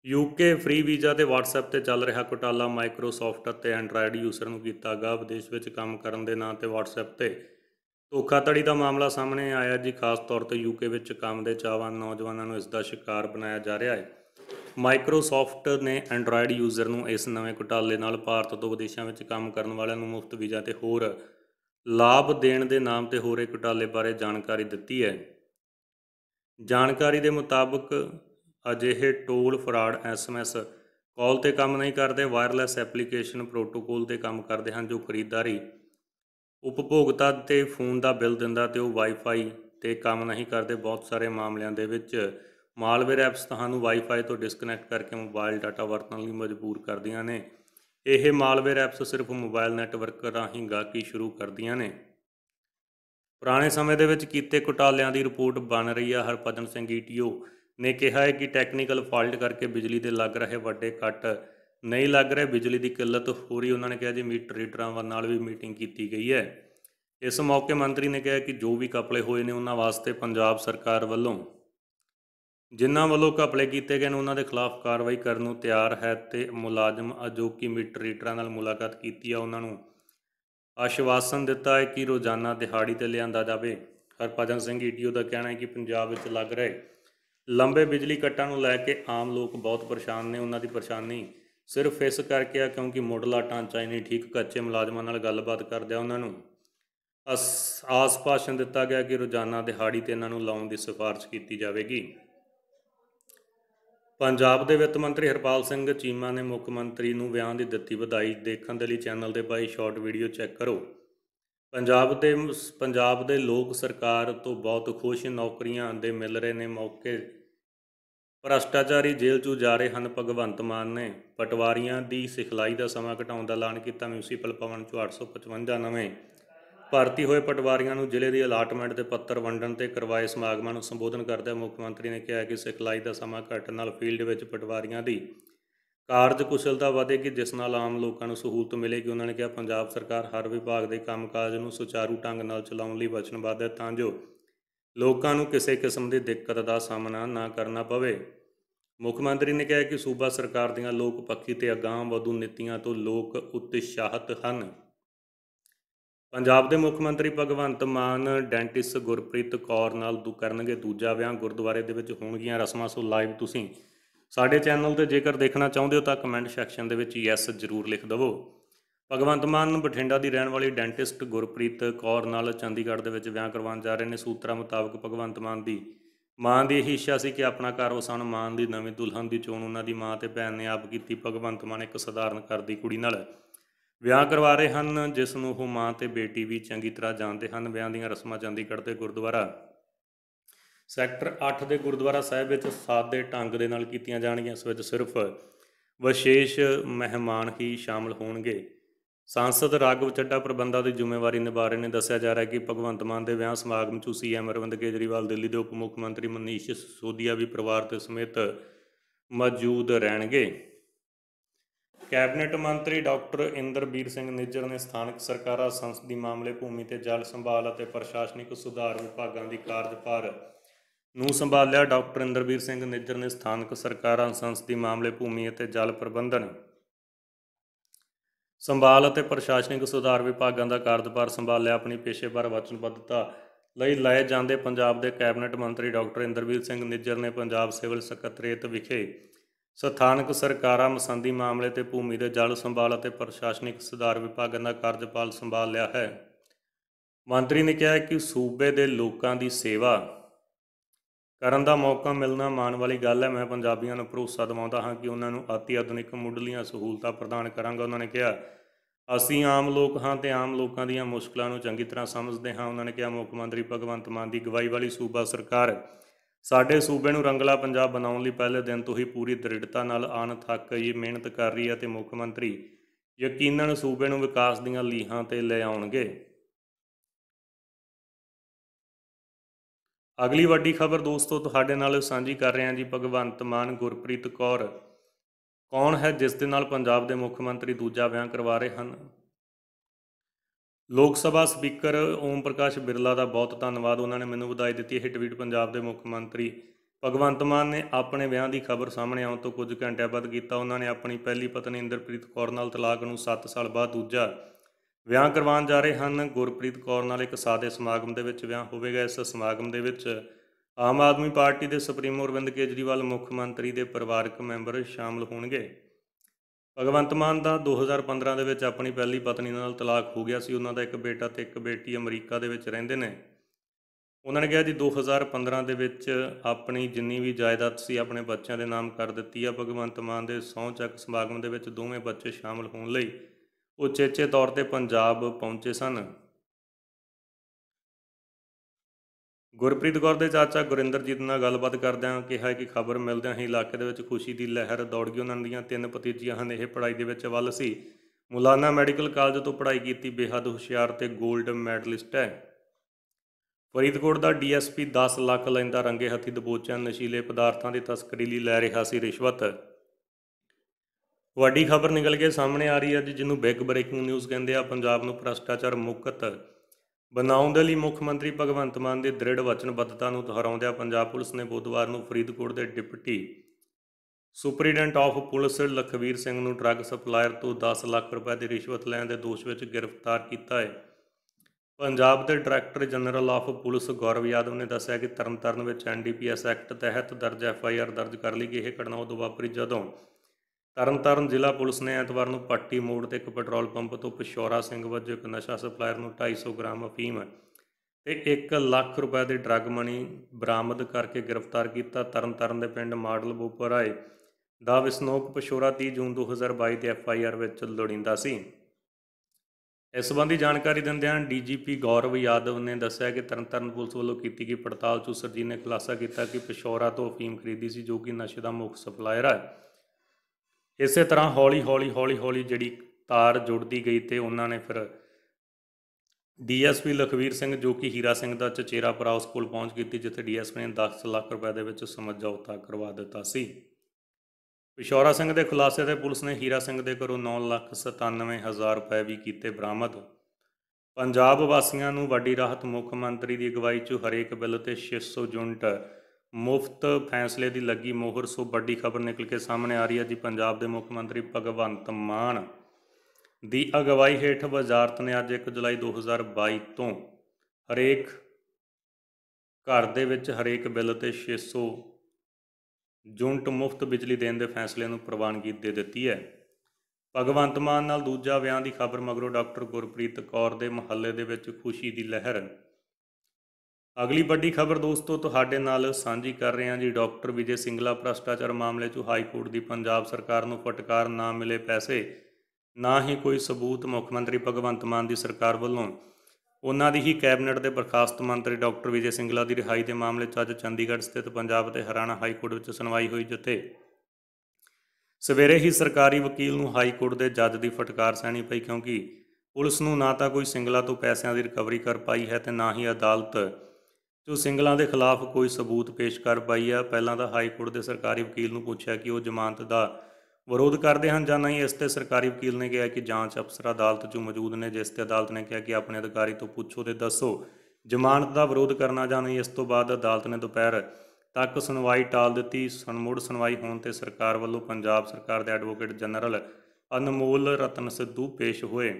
ਯੂਕੇ ਫ੍ਰੀ ਵੀਜ਼ਾ ਤੇ WhatsApp ਤੇ ਚੱਲ ਰਿਹਾ ਘੁਟਾਲਾ ਮਾਈਕਰੋਸਾਫਟ ਅਤੇ ਐਂਡਰਾਇਡ ਯੂਜ਼ਰ ਨੂੰ ਕੀਤਾ ਗਾ ਵਿਦੇਸ਼ ਵਿੱਚ ਕੰਮ ਕਰਨ ਦੇ ਨਾਂ ਤੇ WhatsApp ਤੇ ਧੋਖਾਧੜੀ ਦਾ ਮਾਮਲਾ ਸਾਹਮਣੇ ਆਇਆ ਜੀ ਖਾਸ ਤੌਰ ਤੇ ਯੂਕੇ ਵਿੱਚ ਕੰਮ ਦੇ ਚਾਹਵਾਨ ਨੌਜਵਾਨਾਂ ਨੂੰ ਇਸ ਦਾ ਸ਼ਿਕਾਰ ਬਣਾਇਆ ਜਾ ਰਿਹਾ ਹੈ ਮਾਈਕਰੋਸਾਫਟ ਨੇ ਐਂਡਰੋਇਡ ਯੂਜ਼ਰ ਨੂੰ ਇਸ ਨਵੇਂ ਘਟਾਲੇ ਨਾਲ ਭਾਰਤ ਤੋਂ ਵਿਦੇਸ਼ਾਂ ਵਿੱਚ ਕੰਮ ਕਰਨ ਵਾਲਿਆਂ ਨੂੰ ਮੁਫਤ ਵੀਜ਼ਾ ਤੇ ਹੋਰ ਲਾਭ ਦੇਣ ਦੇ ਨਾਮ ਤੇ ਹੋਰ ਇੱਕ ਘੁਟਾਲੇ ਬਾਰੇ ਜਾਣਕਾਰੀ ਦਿੱਤੀ ਹੈ ਜਾਣਕਾਰੀ ਦੇ ਮੁਤਾਬਕ ਅਜਿਹੇ ਟੋਲ ਫਰਾਡ ਐਸਐਮਐਸ ਕਾਲ ਤੇ ਕੰਮ ਨਹੀਂ ਕਰਦੇ ਵਾਇਰਲੈਸ ਐਪਲੀਕੇਸ਼ਨ ਪ੍ਰੋਟੋਕੋਲ ਤੇ ਕੰਮ ਕਰਦੇ ਹਨ ਜੋ ਖਰੀਦਦਾਰੀ ਉਪਭੋਗਤਾ ਤੇ ਫੋਨ ਦਾ ਬਿੱਲ ਦਿੰਦਾ ਤੇ ਉਹ ਵਾਈਫਾਈ ਤੇ ਕੰਮ ਨਹੀਂ ਕਰਦੇ ਬਹੁਤ ਸਾਰੇ ਮਾਮਲਿਆਂ ਦੇ ਵਿੱਚ ਮਾਲਵੇਅਰ ਐਪਸ ਤੁਹਾਨੂੰ ਵਾਈਫਾਈ ਤੋਂ ਡਿਸਕਨੈਕਟ ਕਰਕੇ ਮੋਬਾਈਲ ਡਾਟਾ ਵਰਤਣ ਲਈ ਮਜਬੂਰ ਕਰਦੀਆਂ ਨੇ ਇਹ ਮਾਲਵੇਅਰ ਐਪਸ ਸਿਰਫ ਮੋਬਾਈਲ ਨੈਟਵਰਕ ਰਾਹੀਂ ਗਾਕੀ ਸ਼ੁਰੂ ਕਰਦੀਆਂ ਨੇ ਪੁਰਾਣੇ ਸਮੇਂ ਦੇ ਵਿੱਚ ਕੀਤੇ ਘੁਟਾਲਿਆਂ ਦੀ ਰਿਪੋਰਟ ਬਣ ਰਹੀ ਆ ਹਰਪਦਨ ਸਿੰਘ ਈਟੀਓ ਨੇ ਕਿਹਾ ਹੈ ਕਿ ਟੈਕਨੀਕਲ ਫਾਲਟ ਕਰਕੇ ਬਿਜਲੀ ਦੇ ਲੱਗ ਰਹੇ ਵੱਡੇ ਕੱਟ ਨਹੀਂ ਲੱਗ ਰਹੇ ਬਿਜਲੀ ਦੀ ਕਿੱਲਤ ਹੋ ਰਹੀ ਉਹਨਾਂ ਨੇ ਕਿਹਾ ਜੀ ਮੀਟਰ ਰੀਡਰਾਂ ਨਾਲ ਵੀ ਮੀਟਿੰਗ ਕੀਤੀ ਗਈ ਹੈ ਇਸ ਮੌਕੇ ਮੰਤਰੀ ਨੇ ਕਿਹਾ ਕਿ ਜੋ ਵੀ ਕਪਲੇ ਹੋਏ ਨੇ ਉਹਨਾਂ ਵਾਸਤੇ ਪੰਜਾਬ ਸਰਕਾਰ ਵੱਲੋਂ ਜਿਨ੍ਹਾਂ ਵੱਲੋਂ ਘਪਲੇ ਕੀਤੇ ਗਏ ਨੇ ਉਹਨਾਂ ਦੇ ਖਿਲਾਫ ਕਾਰਵਾਈ ਕਰਨ ਨੂੰ ਤਿਆਰ ਹੈ ਤੇ ਮੁਲਾਜ਼ਮ ਅਜੋਕੀ ਮੀਟਰ ਨਾਲ ਮੁਲਾਕਾਤ ਕੀਤੀ ਆ ਉਹਨਾਂ ਨੂੰ ਆਸ਼ਵਾਸਨ ਦਿੱਤਾ ਹੈ ਕਿ ਰੋਜ਼ਾਨਾ ਦਿਹਾੜੀ ਤੇ ਲਿਆਂਦਾ ਜਾਵੇ ਹਰਪਜਨ ਸਿੰਘ ਈਟੀਓ ਦਾ ਕਹਿਣਾ ਹੈ ਕਿ ਪੰਜਾਬ ਵਿੱਚ ਲੱਗ ਰਹੇ ਲੰਬੇ ਬਿਜਲੀ ਕੱਟਾਂ ਨੂੰ ਲੈ ਕੇ ਆਮ ਲੋਕ ਬਹੁਤ ਪਰੇਸ਼ਾਨ ਨੇ ਉਹਨਾਂ ਦੀ ਪਰੇਸ਼ਾਨੀ ਸਿਰਫ ਇਸ ਕਰਕੇ ਆ ਕਿਉਂਕਿ ਮੋਡਲਾ ਟਾਂਚਾ ਹੀ ਨਹੀਂ ਠੀਕ ਕੱਚੇ ਮੁਲਾਜ਼ਮਾਂ ਨਾਲ ਗੱਲਬਾਤ ਕਰਦਿਆ ਉਹਨਾਂ ਨੂੰ ਆਸ ਭਾਸ਼ਣ ਦਿੱਤਾ ਗਿਆ ਕਿ ਰੋਜ਼ਾਨਾ ਦਿਹਾੜੀ ਤੇ ਇਹਨਾਂ ਨੂੰ ਲਾਉਣ ਦੀ ਸਿਫਾਰਿਸ਼ ਕੀਤੀ ਜਾਵੇਗੀ ਪੰਜਾਬ ਦੇ ਵਿੱਤ ਮੰਤਰੀ ਹਰਪਾਲ ਸਿੰਘ ਚੀਮਾ ਨੇ ਮੁੱਖ ਮੰਤਰੀ ਨੂੰ ਵਿਆਹ ਦੀ ਦਿੱਤੀ ਵਧਾਈ ਦੇਖਣ ਦੇ ਲਈ ਚੈਨਲ ਦੇ ਬਾਈ ਸ਼ਾਰਟ ਵੀਡੀਓ ਚੈੱਕ ਕਰੋ ਪੰਜਾਬ ਦੇ ਪੰਜਾਬ ਦੇ ਲੋਕ ਸਰਕਾਰ ਤੋਂ ਬਹੁਤ ਖੁਸ਼ ਨੌਕਰੀਆਂ ਦੇ ਮਿਲ ਰਹੇ ਨੇ ਮੌਕੇ ਭ੍ਰਸ਼ਟਾਚਾਰੀ ਜੇਲ੍ਹ ਚੋਂ ਜਾ ਰਹੇ ਹਨ ਭਗਵੰਤ ਮਾਨ ਨੇ ਪਟਵਾਰੀਆਂ ਦੀ ਸਿਖਲਾਈ ਦਾ ਸਮਾਂ ਘਟਾਉਣ ਦਾ ਐਲਾਨ ਕੀਤਾ ਮਿਊਨਿਸਪਲ ਪਵਨ 855 ਨਵੇਂ ਭਰਤੀ ਹੋਏ ਪਟਵਾਰੀਆਂ ਨੂੰ ਜ਼ਿਲ੍ਹੇ ਦੀ ਅਲਾਟਮੈਂਟ ਦੇ ਪੱਤਰ ਵੰਡਣ ਤੇ ਕਰਵਾਏ ਸਮਾਗਮਾਂ ਨੂੰ ਸੰਬੋਧਨ ਕਰਦਿਆਂ ਮੁੱਖ ਮੰਤਰੀ ਨੇ ਕਿਹਾ ਕਿ ਸਿਖਲਾਈ ਦਾ ਸਮਾਂ ਘਟਣ ਨਾਲ ਫੀਲਡ ਵਿੱਚ ਪਟਵਾਰੀਆਂ ਦੀ ਕਾਰਜਕੁਸ਼ਲਤਾ ਵਧੇਗੀ ਜਿਸ ਨਾਲ ਆਮ ਲੋਕਾਂ ਨੂੰ ਸਹੂਲਤ ਮਿਲੇਗੀ ਉਹਨਾਂ ਨੇ ਕਿਹਾ ਪੰਜਾਬ ਸਰਕਾਰ ਹਰ ਵਿਭਾਗ ਦੇ ਕੰਮਕਾਜ ਨੂੰ ਸੁਚਾਰੂ ਢੰਗ ਨਾਲ ਚਲਾਉਣ ਲਈ ਵਚਨਬੱਧ ਹੈ ਤਾਂ ਜੋ ਲੋਕਾਂ ਨੂੰ ਕਿਸੇ ਕਿਸਮ ਦੀ ਦਿੱਕਤ ਦਾ ਸਾਹਮਣਾ ਨਾ ਕਰਨਾ ਪਵੇ ਮੁੱਖ ਮੰਤਰੀ ਨੇ ਕਿਹਾ ਕਿ ਸੂਬਾ ਸਰਕਾਰ ਦੀਆਂ ਲੋਕ ਪੱਖੀ ਤੇ ਅਗਾਹ ਵਧੂ ਨੀਤੀਆਂ ਤੋਂ ਲੋਕ ਉਤਸ਼ਾਹਤ ਹਨ ਪੰਜਾਬ ਦੇ ਮੁੱਖ ਮੰਤਰੀ ਭਗਵੰਤ ਮਾਨ ਡੈਂਟਿਸ ਗੁਰਪ੍ਰੀਤ ਕੌਰ ਨਾਲ ਦੂ ਕਰਨਗੇ ਦੂਜਾ ਵਿਆਹ ਗੁਰਦੁਆਰੇ ਦੇ ਵਿੱਚ ਹੋਣਗੀਆਂ ਰਸਮਾਂ ਸੋ ਲਾਈਵ ਤੁਸੀਂ ਸਾਡੇ ਚੈਨਲ ਤੇ ਜੇਕਰ ਦੇਖਣਾ ਚਾਹੁੰਦੇ ਹੋ ਤਾਂ ਕਮੈਂਟ ਸੈਕਸ਼ਨ ਦੇ ਵਿੱਚ ਯੈਸ ਜ਼ਰੂਰ ਲਿਖ ਦਿਵੋ ਭਗਵੰਤ ਮਾਨ ਬਠਿੰਡਾ ਦੀ ਰਹਿਣ ਵਾਲੀ ਡੈਂਟਿਸਟ ਗੁਰਪ੍ਰੀਤ ਕੌਰ ਨਾਲ ਚੰਡੀਗੜ੍ਹ ਦੇ ਵਿੱਚ ਵਿਆਹ ਕਰਵਾਉਣ ਜਾ ਰਹੇ ਨੇ ਸੂਤਰਾਂ ਮੁਤਾਬਕ ਭਗਵੰਤ ਮਾਨ ਦੀ ਮਾਂ ਦੀ ਇਹ ਇੱਛਾ ਸੀ ਕਿ ਆਪਣਾ ਘਰ ਉਸਨ ਮਾਨ ਦੀ ਨਵੀਂ ਦੁਲਹਨ ਦੀ ਚੋਣ ਉਹਨਾਂ ਦੀ ਮਾਂ ਤੇ ਭੈਣ ਨੇ ਆਪ ਕੀਤੀ ਭਗਵੰਤ ਮਾਨ ਇੱਕ ਸਧਾਰਨ ਕਰਦੀ ਕੁੜੀ ਨਾਲ ਵਿਆਹ ਕਰਵਾ ਰਹੇ ਹਨ ਜਿਸ ਨੂੰ ਉਹ ਮਾਂ ਤੇ ਬੇਟੀ ਵੀ ਚੰਗੀ ਤਰ੍ਹਾਂ ਜਾਣਦੇ ਹਨ ਵਿਆਹ ਦੀਆਂ ਰਸਮਾਂ ਚੰਡੀਗੜ੍ਹ ਦੇ ਗੁਰਦੁਆਰਾ ਸੈਕਟਰ 8 ਦੇ ਗੁਰਦੁਆਰਾ ਸਾਹਿਬ ਵਿੱਚ ਸਾਦ ਦੇ ਢੰਗ ਦੇ ਨਾਲ ਕੀਤੀਆਂ ਜਾਣਗੀਆਂ ਇਸ ਵਿੱਚ ਸਿਰਫ ਵਿਸ਼ੇਸ਼ ਮਹਿਮਾਨ ਹੀ ਸ਼ਾਮਲ ਹੋਣਗੇ ਸੰਸਦ ਰਾਗਵ ਚੱਡਾ ਪ੍ਰਬੰਧਾ ਦੀ ਜ਼ਿੰਮੇਵਾਰੀ ਨਿਭਾ ਰਹੇ ਨੇ ਦੱਸਿਆ ਜਾ ਰਿਹਾ ਹੈ ਕਿ ਭਗਵੰਤ ਮਾਨ ਦੇ ਵਿਆਹ ਸਮਾਗਮ 'ਚ ਸੀਐਮ ਅਰਵਿੰਦ ਕੇਜਰੀਵਾਲ ਦਿੱਲੀ ਦੇ ਉਪ ਮੁੱਖ ਮੰਤਰੀ ਮਨੀਸ਼ ਸੋਦੀਆ ਵੀ ਪਰਿਵਾਰ ਤੇ ਸਮੇਤ ਮੌਜੂਦ ਰਹਿਣਗੇ ਕੈਬਨਿਟ ਮੰਤਰੀ ਡਾਕਟਰ ਇੰਦਰਬੀਰ ਸਿੰਘ ਨਿੱਜਰ ਨੇ ਸਥਾਨਕ ਸਰਕਾਰਾਂ ਸੰਸਦੀ ਮਾਮਲੇ ਭੂਮੀ ਤੇ ਜਲ ਸੰਭਾਲ ਅਤੇ ਪ੍ਰਸ਼ਾਸਨਿਕ ਸੁਧਾਰ ਵਿਭਾਗਾਂ ਦੀ ਕਾਰਜਭਾਰ ਨੂੰ ਸੰਭਾਲਿਆ ਡਾਕਟਰ ਇੰਦਰਬੀਰ ਸਿੰਘ ਨਿੱਜਰ ਨੇ ਸਥਾਨਕ ਸਰਕਾਰਾਂ ਸੰਸਦੀ ਮਾਮਲੇ ਭੂਮੀ ਅਤੇ ਜਲ ਪ੍ਰਬੰਧਨ ਸੰਭਾਲ ਅਤੇ ਪ੍ਰਸ਼ਾਸਨਿਕ ਸੁਧਾਰ ਵਿਭਾਗਾਂ ਦਾ ਕਾਰਜਭਾਰ ਸੰਭਾਲਿਆ ਆਪਣੀ ਪੇਸ਼ੇਵਰ ਵਚਨਬੱਧਤਾ ਲਈ ਲਾਏ ਜਾਂਦੇ ਪੰਜਾਬ ਦੇ ਕੈਬਨਿਟ ਮੰਤਰੀ ਡਾਕਟਰ ਇੰਦਰਬੀਰ ਸਿੰਘ ਨਿੱਜਰ ਨੇ ਪੰਜਾਬ ਸਿਵਲ ਸਕੱਤਰੇਤ ਵਿਖੇ ਸਥਾਨਕ ਸਰਕਾਰਾਂ ਮਸੰਦੀ ਮਾਮਲੇ ਤੇ ਭੂਮੀ ਦੇ ਜਲ ਸੰਭਾਲ ਅਤੇ ਪ੍ਰਸ਼ਾਸਨਿਕ ਸੁਧਾਰ ਵਿਭਾਗਾਂ ਦਾ ਕਾਰਜਪਾਲ ਸੰਭਾਲ ਲਿਆ ਹੈ ਮੰਤਰੀ ਨੇ ਕਿਹਾ ਕਿ ਸੂਬੇ ਦੇ ਲੋਕਾਂ ਦੀ ਸੇਵਾ ਕਰਨ ਦਾ ਮੌਕਾ ਮਿਲਣਾ ਮਾਣ ਵਾਲੀ ਗੱਲ ਹੈ ਮੈਂ ਪੰਜਾਬੀਆਂ ਨੂੰ ਭਰੋਸਾ ਦਿਵਾਉਂਦਾ ਹਾਂ ਕਿ ਉਹਨਾਂ ਨੂੰ ਅਤੀ ਆਧੁਨਿਕ ਮੁੱਢਲੀਆਂ ਸਹੂਲਤਾਂ ਪ੍ਰਦਾਨ ਕਰਾਂਗਾ ਉਹਨਾਂ ਨੇ ਕਿਹਾ ਅਸੀਂ ਆਮ ਲੋਕ ਹਾਂ ਤੇ ਆਮ ਲੋਕਾਂ ਦੀਆਂ ਮੁਸ਼ਕਲਾਂ ਨੂੰ ਚੰਗੀ ਤਰ੍ਹਾਂ ਸਮਝਦੇ ਹਾਂ ਉਹਨਾਂ ਨੇ ਕਿਹਾ ਮੁੱਖ ਮੰਤਰੀ ਭਗਵੰਤ ਮਾਨ ਦੀ ਗਵਾਈ ਵਾਲੀ ਸੂਬਾ ਸਰਕਾਰ ਸਾਡੇ ਸੂਬੇ ਨੂੰ ਰੰਗਲਾ ਪੰਜਾਬ ਬਣਾਉਣ ਲਈ ਪਹਿਲੇ ਦਿਨ ਤੋਂ ਹੀ ਪੂਰੀ ਦ੍ਰਿੜਤਾ ਨਾਲ ਅਣਥੱਕ ਇਹ ਮਿਹਨਤ ਕਰ ਰਹੀ ਹੈ ਤੇ ਮੁੱਖ ਮੰਤਰੀ ਯਕੀਨਨ ਸੂਬੇ ਨੂੰ ਵਿਕਾਸ ਦੀਆਂ ਲੀਹਾਂ ਤੇ ਲੈ ਆਉਣਗੇ ਅਗਲੀ ਵੱਡੀ ਖਬਰ ਦੋਸਤੋ ਤੁਹਾਡੇ ਨਾਲ ਸਾਂਝੀ ਕਰ ਰਹੇ ਹਾਂ ਜੀ ਭਗਵੰਤ ਮਾਨ ਗੁਰਪ੍ਰੀਤ ਕੌਰ ਕੌਣ ਹੈ ਜਿਸ ਦੇ ਨਾਲ ਪੰਜਾਬ ਦੇ ਮੁੱਖ ਮੰਤਰੀ ਦੂਜਾ ਵਿਆਹ ਕਰਵਾ ਰਹੇ ਹਨ ਲੋਕ ਸਭਾ ਸਪੀਕਰ ਓਮ ਪ੍ਰਕਾਸ਼ ਬਿਰਲਾ ਦਾ ਬਹੁਤ ਧੰਨਵਾਦ ਉਹਨਾਂ ਨੇ ਮੈਨੂੰ ਵਧਾਈ ਦਿੱਤੀ ਇਹ ਟਵੀਟ ਪੰਜਾਬ ਦੇ ਮੁੱਖ ਮੰਤਰੀ ਭਗਵੰਤ ਮਾਨ ਨੇ ਆਪਣੇ ਵਿਆਹ ਦੀ ਖਬਰ ਸਾਹਮਣੇ ਆਉਣ ਤੋਂ ਕੁਝ ਘੰਟਿਆਂ ਬਾਅਦ ਕੀਤਾ ਉਹਨਾਂ ਨੇ ਆਪਣੀ ਪਹਿਲੀ ਪਤਨੀ ਇੰਦਰਪ੍ਰੀਤ ਕੌਰ ਨਾਲ ਤਲਾਕ ਨੂੰ 7 ਸਾਲ ਬਾਅਦ ਦੂਜਾ ਵਿਆਹ ਕਰਵਾਉਣ ਜਾ ਰਹੇ ਹਨ ਗੁਰਪ੍ਰੀਤ ਕੌਰ ਨਾਲ ਇੱਕ ਸਾਦੇ ਸਮਾਗਮ ਦੇ ਵਿੱਚ ਵਿਆਹ ਹੋਵੇਗਾ ਇਸ ਸਮਾਗਮ ਦੇ ਵਿੱਚ ਆਮ ਆਦਮੀ ਪਾਰਟੀ ਦੇ ਸੁਪਰੀਮੋ ਅਰਵਿੰਦ ਕੇਜਰੀਵਾਲ ਮੁੱਖ ਮੰਤਰੀ ਦੇ ਪਰਿਵਾਰਕ ਮੈਂਬਰ ਸ਼ਾਮਲ ਹੋਣਗੇ ਭਗਵੰਤ ਮਾਨ ਦਾ 2015 ਦੇ ਵਿੱਚ ਆਪਣੀ ਪਹਿਲੀ ਪਤਨੀ ਨਾਲ ਤਲਾਕ ਹੋ ਗਿਆ ਸੀ ਉਹਨਾਂ ਦਾ ਇੱਕ ਬੇਟਾ ਤੇ ਇੱਕ ਬੇਟੀ ਅਮਰੀਕਾ ਦੇ ਵਿੱਚ ਰਹਿੰਦੇ ਨੇ ਉਹਨਾਂ ਨੇ ਕਿਹਾ ਜੀ 2015 ਦੇ ਵਿੱਚ ਆਪਣੀ ਜਿੰਨੀ ਵੀ ਜਾਇਦਾਦ ਸੀ ਆਪਣੇ ਬੱਚਿਆਂ ਦੇ ਨਾਮ ਕਰ ਦਿੱਤੀ ਆ ਭਗਵੰਤ ਮਾਨ ਦੇ ਸੌਂ ਚੱਕ ਸਮਾਗਮ ਦੇ ਵਿੱਚ ਦੋਵੇਂ ਬੱਚੇ ਸ਼ਾਮਲ ਹੋਣ ਲਈ ਉਹ ਚੇਚੇ ਤੌਰ ਤੇ ਪੰਜਾਬ ਪਹੁੰਚੇ ਸਨ ਗੁਰਪ੍ਰੀਤ ਕੌਰ ਦੇ ਚਾਚਾ ਗੁਰਿੰਦਰਜੀਤ ਨਾਲ ਗੱਲਬਾਤ ਕਰਦਿਆਂ ਕਿਹਾ ਕਿ ਖਬਰ ਮਿਲਦਿਆਂ ਹੀ ਇਲਾਕੇ ਦੇ ਵਿੱਚ ਖੁਸ਼ੀ ਦੀ ਲਹਿਰ ਦੌੜ ਗਈ ਉਹਨਾਂ ਦੀਆਂ ਤਿੰਨ ਭਤੀਜੀਆਂ ਹਨ ਇਹ ਪੜ੍ਹਾਈ ਦੇ ਵਿੱਚ ਵੱਲ ਸੀ ਮੁਲਾਨਾ ਮੈਡੀਕਲ ਕਾਲਜ ਤੋਂ ਪੜ੍ਹਾਈ ਕੀਤੀ ਬੇਹੱਦ ਹੁਸ਼ਿਆਰ ਤੇ 골ਡ ਮੈਡਲਿਸਟ ਹੈ ਫਰੀਦਕੋਟ ਦਾ ਡੀਐਸਪੀ 10 ਲੱਖ ਲੈਂਦਾ ਰੰਗੇ ਹੱਥੀ ਦਬੋਚਾਂ ਨਸ਼ੀਲੇ ਪਦਾਰਥਾਂ ਦੀ ਤਸਕਰੀ ਲਈ ਲੈ ਰਿਹਾ ਸੀ ਰਿਸ਼ਵਤ ਵੱਡੀ ਖਬਰ ਨਿਕਲ ਕੇ ਸਾਹਮਣੇ ਆ ਰਹੀ ਹੈ ਜਿਹਨੂੰ ਬਿਗ ਬ੍ਰੇਕਿੰਗ ਨਿਊਜ਼ ਕਹਿੰਦੇ ਆ ਪੰਜਾਬ ਨੂੰ ਭ੍ਰਸ਼ਟਾਚਾਰ ਮੁਕਤ ਬਣਾਉਣ ਦੇ ਲਈ ਮੁੱਖ ਮੰਤਰੀ ਭਗਵੰਤ ਮਾਨ ਦੇ ਦ੍ਰਿੜ ਵਚਨਬੱਧਤਾ ਨੂੰ ਦੁਹਰਾਉਂਦਿਆਂ ਪੰਜਾਬ ਪੁਲਿਸ ਨੇ ਬੁੱਧਵਾਰ ਨੂੰ ਫਰੀਦਕੋਟ ਦੇ deputy superintendent of police Lakhvir Singh ਨੂੰ ਡਰੱਗ ਸਪਲਾਇਰ ਤੋਂ 10 ਲੱਖ ਰੁਪਏ ਦੀ ਰਿਸ਼ਵਤ ਲੈਣ ਦੇ ਦੋਸ਼ ਵਿੱਚ ਗ੍ਰਿਫਤਾਰ ਕੀਤਾ ਹੈ ਪੰਜਾਬ ਦੇ director general of police Gaurav Yadav ਨੇ ਦੱਸਿਆ ਕਿ ਤਰਨਤਾਰਨ ਵਿੱਚ ਐਨਡੀਪੀਐਸ ਐਕਟ ਤਹਿਤ ਦਰਜ ਐਫਆਈਆਰ ਦਰਜ ਕਰ ਲਈ ਗਈ ਇਹ ਘਟਨਾ ਉਦੋਂ ਵਾਪਰੀ ਜਦੋਂ ਤਰਨਤਾਰਨ ਜ਼ਿਲ੍ਹਾ ਪੁਲਿਸ ਨੇ ਐਤਵਾਰ ਨੂੰ ਪੱਟੀ ਮੋੜ ਤੇ ਇੱਕ ਪੈਟਰੋਲ ਪੰਪ ਤੋਂ ਪਿਸ਼ੌਰਾ ਸਿੰਘ ਵਜੋਂ ਇੱਕ ਨਸ਼ਾ ਸਪਲਾਇਰ ਨੂੰ 250 ਗ੍ਰਾਮ ਅਫੀਮ ਤੇ 1 ਲੱਖ ਰੁਪਏ ਦੇ ਡਰੱਗ ਮਨੀ ਬਰਾਮਦ ਕਰਕੇ ਗ੍ਰਿਫਤਾਰ ਕੀਤਾ ਤਰਨਤਾਰਨ ਦੇ ਪਿੰਡ ਮਾਡਲ ਬੋਪਰ ਆਏ ਦਾ ਵਿਸਨੋਕ ਪਿਸ਼ੌਰਾ 30 ਜੂਨ 2022 ਦੇ ਐਫ ਆਈ ਆਰ ਵਿੱਚ ਲੋੜਿੰਦਾ ਸੀ ਇਸ ਸੰਬੰਧੀ ਜਾਣਕਾਰੀ ਦਿੰਦਿਆਂ ਡੀਜੀਪੀ ਗੌਰਵ ਯਾਦਵ ਨੇ ਦੱਸਿਆ ਕਿ ਤਰਨਤਾਰਨ ਪੁਲਿਸ ਵੱਲੋਂ ਕੀਤੀ ਗਈ ਪੜਤਾਲ 'ਚ ਸਰਜੀ ਨੇ ਖੁਲਾਸਾ ਕੀਤਾ ਕਿ ਪਿਸ਼ੌਰਾ ਤੋਂ ਅਫੀਮ ਖਰੀਦੀ ਸੀ ਜੋ ਕਿ ਨਸ਼ੇ ਦਾ ਮੁੱਖ ਸਪਲਾਇਰ ਹੈ ਇਸੇ ਤਰ੍ਹਾਂ ਹੌਲੀ ਹੌਲੀ ਹੌਲੀ ਹੌਲੀ ਜਿਹੜੀ ਤਾਰ ਜੁੜਦੀ ਗਈ ਤੇ ਉਹਨਾਂ ਨੇ ਫਿਰ ਡੀਐਸਪੀ ਲਖਵੀਰ ਸਿੰਘ ਜੋ ਕਿ ਹੀਰਾ ਸਿੰਘ ਦਾ ਚਚੇਰਾ ਭਰਾ ਉਸ ਕੋਲ ਪਹੁੰਚ ਕੀਤੀ ਜਿੱਥੇ ਡੀਐਸਪੀ ਨੇ 10 ਲੱਖ ਰੁਪਏ ਦੇ ਵਿੱਚ ਸਮਝੌਤਾ ਕਰਵਾ ਦਿੱਤਾ ਸੀ ਪਿਸ਼ੌਰਾ ਸਿੰਘ ਦੇ ਖੁਲਾਸੇ ਤੇ ਪੁਲਿਸ ਨੇ ਹੀਰਾ ਸਿੰਘ ਦੇ ਘਰੋਂ 9 ਲੱਖ 97000 ਰੁਪਏ ਵੀ ਕੀਤੇ ਬਰਾਮਦ ਪੰਜਾਬ ਵਾਸੀਆਂ ਨੂੰ ਵੱਡੀ ਰਾਹਤ ਮੁੱਖ ਮੰਤਰੀ ਦੀ ਅਗਵਾਈ 'ਚ ਹਰੇਕ ਬਿੱਲ ਤੇ 600 ਯੂਨਿਟ ਮੁਫਤ ਫੈਸਲੇ ਦੀ ਲੱਗੀ ਮੋਹਰ ਸੋ ਵੱਡੀ ਖਬਰ ਨਿਕਲ ਕੇ ਸਾਹਮਣੇ ਆ ਰਹੀ ਹੈ ਜੀ ਪੰਜਾਬ ਦੇ ਮੁੱਖ ਮੰਤਰੀ ਭਗਵੰਤ ਮਾਨ ਦੀ ਅਗਵਾਈ ਹੇਠ ਵਜ਼ਾਰਤ ਨੇ ਅੱਜ 1 ਜੁਲਾਈ 2022 ਤੋਂ ਹਰੇਕ ਘਰ ਦੇ ਵਿੱਚ ਹਰੇਕ ਬਿੱਲ ਤੇ 600 ਜੁਨਟ ਮੁਫਤ ਬਿਜਲੀ ਦੇਣ ਦੇ ਫੈਸਲੇ ਨੂੰ ਪ੍ਰਵਾਨਗੀ ਦੇ ਦਿੱਤੀ ਹੈ ਭਗਵੰਤ ਮਾਨ ਨਾਲ ਦੂਜਾ ਵਿਆਹ ਦੀ ਖਬਰ ਮਗਰੋਂ ਡਾਕਟਰ ਗੁਰਪ੍ਰੀਤ ਕੌਰ ਦੇ ਮਹੱਲੇ ਦੇ ਵਿੱਚ ਖੁਸ਼ੀ ਦੀ ਲਹਿਰ ਅਗਲੀ ਵੱਡੀ ਖਬਰ ਦੋਸਤੋ ਤੁਹਾਡੇ ਨਾਲ ਸਾਂਝੀ ਕਰ ਰਹੇ ਹਾਂ ਜੀ ਡਾਕਟਰ ਵਿਜੇ ਸਿੰਗਲਾ ਭ੍ਰਸ਼ਟਾਚਾਰ ਮਾਮਲੇ 'ਚ ਹਾਈ ਕੋਰਟ ਦੀ ਪੰਜਾਬ ਸਰਕਾਰ ਨੂੰ ਫਟਕਾਰ ਨਾ ਮਿਲੇ ਪੈਸੇ ਨਾ ਹੀ ਕੋਈ ਸਬੂਤ ਮੁੱਖ ਮੰਤਰੀ ਭਗਵੰਤ ਮਾਨ ਦੀ ਸਰਕਾਰ ਵੱਲੋਂ ਉਹਨਾਂ ਦੀ ਹੀ ਕੈਬਨਿਟ ਦੇ ਬਰਖਾਸਤ ਮੰਤਰੀ ਡਾਕਟਰ ਵਿਜੇ ਸਿੰਗਲਾ ਦੀ ਰਿਹਾਈ ਦੇ ਮਾਮਲੇ 'ਚ ਅੱਜ ਚੰਡੀਗੜ੍ਹ ਸਥਿਤ ਪੰਜਾਬ ਤੇ ਹਰਿਆਣਾ ਹਾਈ ਕੋਰਟ ਵਿੱਚ ਸੁਣਵਾਈ ਹੋਈ ਜਿੱਥੇ ਸਵੇਰੇ ਹੀ ਸਰਕਾਰੀ ਵਕੀਲ ਨੂੰ ਹਾਈ ਕੋਰਟ ਦੇ ਜੱਜ ਦੀ ਫਟਕਾਰ ਸਹਿਣੀ ਪਈ ਕਿਉਂਕਿ ਪੁਲਿਸ ਨੂੰ ਨਾ ਤਾਂ ਕੋਈ ਸਿੰਗਲਾ ਤੋਂ ਪੈਸਿਆਂ ਦੀ ਰਿਕਵਰੀ ਕਰ ਪਾਈ ਹੈ ਤੇ ਨਾ ਹੀ ਅਦਾਲਤ ਜੋ ਸਿੰਗਲਾਂ ਦੇ ਖਿਲਾਫ ਕੋਈ ਸਬੂਤ ਪੇਸ਼ ਕਰ ਪਾਈ ਆ ਪਹਿਲਾਂ ਤਾਂ ਹਾਈ ਕੋਰਟ ਦੇ ਸਰਕਾਰੀ ਵਕੀਲ ਨੂੰ ਪੁੱਛਿਆ ਕਿ ਉਹ ਜ਼ਮਾਨਤ ਦਾ ਵਿਰੋਧ ਕਰਦੇ ਹਨ ਜਾਂ ਨਹੀਂ ਇਸ ਤੇ ਸਰਕਾਰੀ ਵਕੀਲ ਨੇ ਕਿਹਾ ਕਿ ਜਾਂਚ ਅਫਸਰ ਅਦਾਲਤ 'ਚ ਮੌਜੂਦ ਨੇ ਜਿਸ ਤੇ ਅਦਾਲਤ ਨੇ ਕਿਹਾ ਕਿ ਆਪਣੇ ਅਧਿਕਾਰੀ ਤੋਂ ਪੁੱਛੋ ਤੇ ਦੱਸੋ ਜ਼ਮਾਨਤ ਦਾ ਵਿਰੋਧ ਕਰਨਾ ਜਾਂ ਨਹੀਂ ਇਸ ਤੋਂ ਬਾਅਦ ਅਦਾਲਤ ਨੇ ਦੁਪਹਿਰ ਤੱਕ ਸੁਣਵਾਈ ਟਾਲ ਦਿੱਤੀ ਸੰਮੋੜ ਸੁਣਵਾਈ ਹੋਣ ਤੇ ਸਰਕਾਰ ਵੱਲੋਂ ਪੰਜਾਬ ਸਰਕਾਰ ਦੇ ਐਡਵੋਕੇਟ ਜਨਰਲ ਅਨਮੋਲ ਰਤਨ ਸਿੱਧੂ ਪੇਸ਼ ਹੋਏ